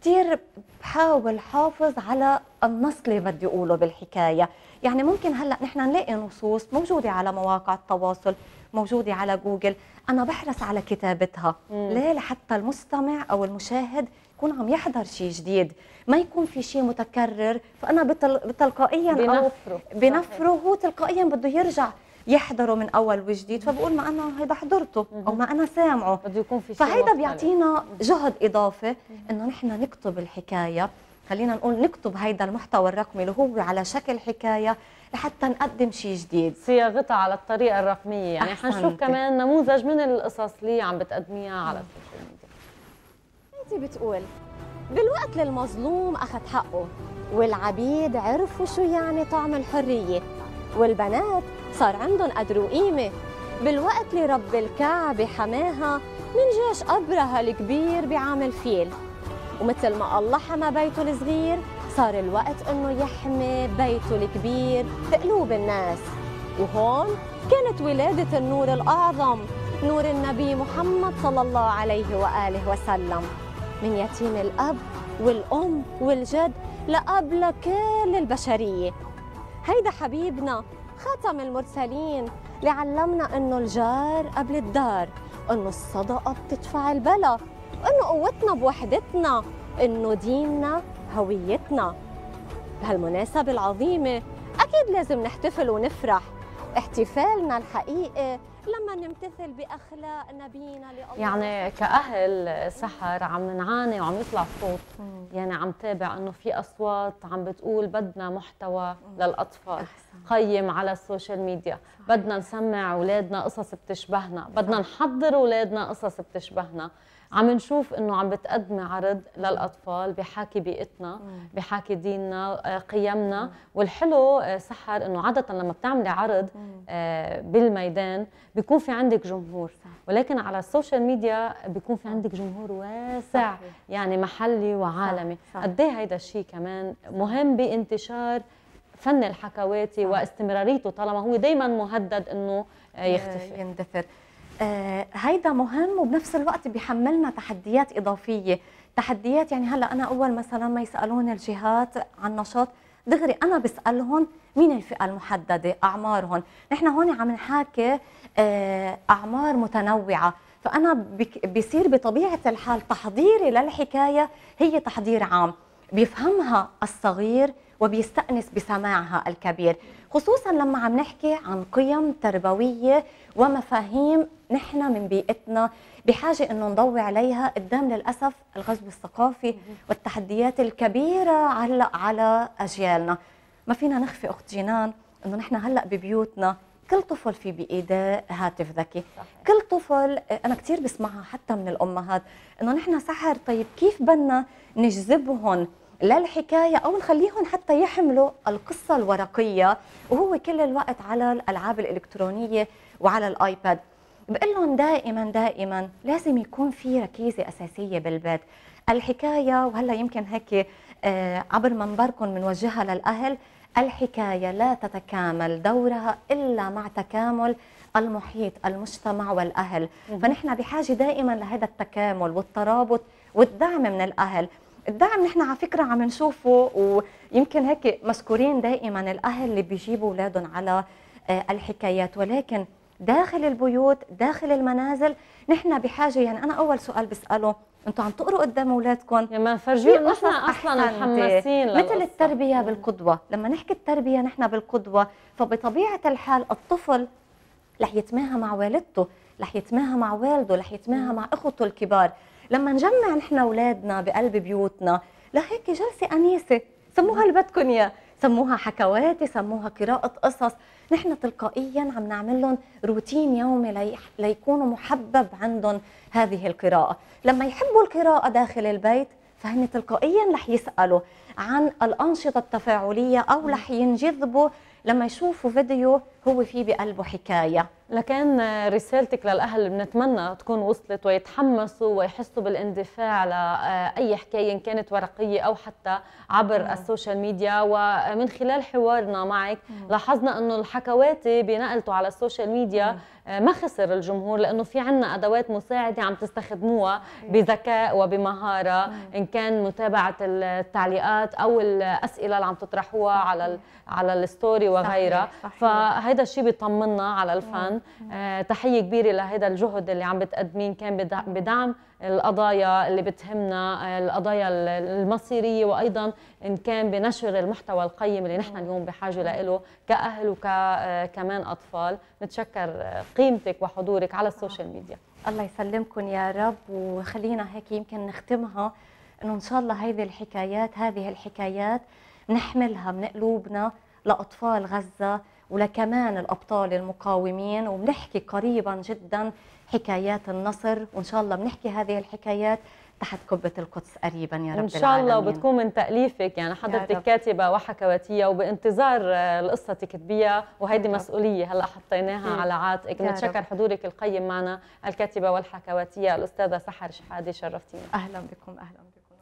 كثير بحاول حافظ على النص اللي بدي اقوله بالحكايه يعني ممكن هلا نحن نلاقي نصوص موجوده على مواقع التواصل موجوده على جوجل انا بحرص على كتابتها مم. ليه لحتى المستمع او المشاهد يكون عم يحضر شيء جديد ما يكون في شيء متكرر فانا تلقائيا بنفره بنفره هو تلقائيا بده يرجع يحضره من اول وجديد فبقول ما انا هيدا حضرته او ما انا سامعه بده يكون في شيء فهيدا بيعطينا جهد اضافي انه نحن نكتب الحكايه خلينا نقول نكتب هيدا المحتوى الرقمي اللي هو على شكل حكايه لحتى نقدم شيء جديد صياغتها على الطريقه الرقميه يعني حنشوف كمان نموذج من القصص اللي عم بتقدميها على السوشيال ميديا القصة بتقول بالوقت للمظلوم أخذ حقه والعبيد عرفوا شو يعني طعم الحرية والبنات صار عندهم قدر وقيمة بالوقت اللي رب الكعبة حماها من جيش أبرهة الكبير بعام الفيل ومثل ما الله حمى بيته الصغير صار الوقت انه يحمي بيته الكبير بقلوب الناس وهون كانت ولادة النور الأعظم نور النبي محمد صلى الله عليه وآله وسلم من يتيم الأب والأم والجد لأب لكل البشرية هيدا حبيبنا خاتم المرسلين اللي علمنا انه الجار قبل الدار انه الصدقة بتدفع البلا انه قوتنا بوحدتنا انه ديننا هويتنا بهالمناسبة العظيمة اكيد لازم نحتفل ونفرح احتفالنا الحقيقي لما نمتثل باخلاق نبينا لله يعني كاهل سحر عم نعاني وعم يطلع صوت يعني عم تابع انه في اصوات عم بتقول بدنا محتوى للاطفال قيم على السوشيال ميديا بدنا نسمع اولادنا قصص بتشبهنا بدنا نحضر اولادنا قصص بتشبهنا عم نشوف انه عم بتقدمي عرض للاطفال بحاكي بيئتنا بحاكي ديننا آه، قيمنا والحلو آه، سحر انه عاده لما بتعملي عرض آه، بالميدان بيكون في عندك جمهور ولكن على السوشيال ميديا بيكون في عندك جمهور واسع يعني محلي وعالمي قد ايه هيدا الشيء كمان مهم بانتشار فن الحكواتي واستمراريته طالما هو دائما مهدد انه يختفي يندثر آه، هيدا مهم وبنفس الوقت بيحملنا تحديات إضافية تحديات يعني هلا أنا أول مثلا ما يسألوني الجهات عن نشاط دغري أنا بسألهم مين الفئة المحددة أعمارهم نحن هون عم نحاكي آه، أعمار متنوعة فأنا بصير بطبيعة الحال تحضيري للحكاية هي تحضير عام بيفهمها الصغير وبيستأنس بسماعها الكبير خصوصا لما عم نحكي عن قيم تربوية ومفاهيم نحن من بيئتنا بحاجة أنه نضوي عليها قدام للأسف الغزو الثقافي والتحديات الكبيرة علق على أجيالنا ما فينا نخفي أخت جنان أنه نحن هلأ ببيوتنا كل طفل في بإيده هاتف ذكي صحيح. كل طفل أنا كثير بسمعها حتى من الأمهات أنه نحن سحر طيب كيف بدنا نجذبهم للحكاية أو نخليهم حتى يحملوا القصة الورقية وهو كل الوقت على الألعاب الإلكترونية وعلى الايباد بقول لهم دائما دائما لازم يكون في ركيزه اساسيه بالبيت الحكايه وهلا يمكن هيك آه، عبر منبركم بنوجهها للاهل الحكايه لا تتكامل دورها الا مع تكامل المحيط المجتمع والاهل فنحن بحاجه دائما لهذا التكامل والترابط والدعم من الاهل الدعم نحن على فكره عم نشوفه ويمكن هيك مشكورين دائما الاهل اللي بيجيبوا اولادهم على آه، الحكايات ولكن داخل البيوت داخل المنازل نحن بحاجه يعني انا اول سؤال بساله انتم عم تقروا قدام اولادكم يا ما فرجونا نحن اصلا متحمسين مثل التربيه بالقدوه لما نحكي التربيه نحن بالقدوه فبطبيعه الحال الطفل رح يتماهى مع والدته رح يتماهى مع والده رح يتماهى مع اخوته الكبار لما نجمع نحن اولادنا بقلب بيوتنا لهيك جلسه انيسه سموها اللي بدكم اياه سموها حكواتي سموها قراءة قصص نحن تلقائيا عم نعمل لهم روتين يومي لي... ليكونوا محبب عندهم هذه القراءة لما يحبوا القراءة داخل البيت فهن تلقائيا رح يسألوا عن الأنشطة التفاعلية أو رح ينجذبوا لما يشوفوا فيديو هو فيه بقلبه حكاية لكن رسالتك للأهل بنتمنى تكون وصلت ويتحمسوا ويحسوا بالاندفاع لأي آه، حكاية إن كانت ورقية أو حتى عبر مم. السوشيال ميديا ومن خلال حوارنا معك مم. لاحظنا أنه الحكواتي بنقلته على السوشيال ميديا مم. آه، ما خسر الجمهور لانه في عنا ادوات مساعده عم تستخدموها إيه. بذكاء وبمهاره إيه. ان كان متابعه التعليقات او الاسئله اللي عم تطرحوها على على الستوري وغيرها فهذا الشيء بيطمنا على الفن إيه، آه، تحيه كبيره لهذا الجهد اللي عم بتقدمين كان بدعم القضايا اللي بتهمنا القضايا المصيريه وايضا ان كان بنشر المحتوى القيم اللي نحن اليوم بحاجه له كاهل وكمان آه، اطفال نتشكر قيمتك وحضورك على السوشيال آه. ميديا الله يسلمكم يا رب وخلينا هيك يمكن نختمها انه ان شاء الله هذه الحكايات هذه الحكايات نحملها من قلوبنا لاطفال غزه ولكمان الابطال المقاومين وبنحكي قريبا جدا حكايات النصر وان شاء الله بنحكي هذه الحكايات تحت قبة القدس قريبا يا رب إن شاء الله العالمين. وبتكون من تأليفك يعني حضرتك كاتبة وحكواتية وبانتظار آه، القصة تكتبيها وهيدي مسؤولية هلا حطيناها مم. على عاتقك نتشكر حضورك القيم معنا الكاتبة والحكواتية الأستاذة سحر شحادة شرفتينا أهلا بكم أهلا بكم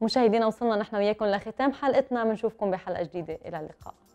مشاهدينا وصلنا نحن وياكم لختام حلقتنا بنشوفكم بحلقة جديدة إلى اللقاء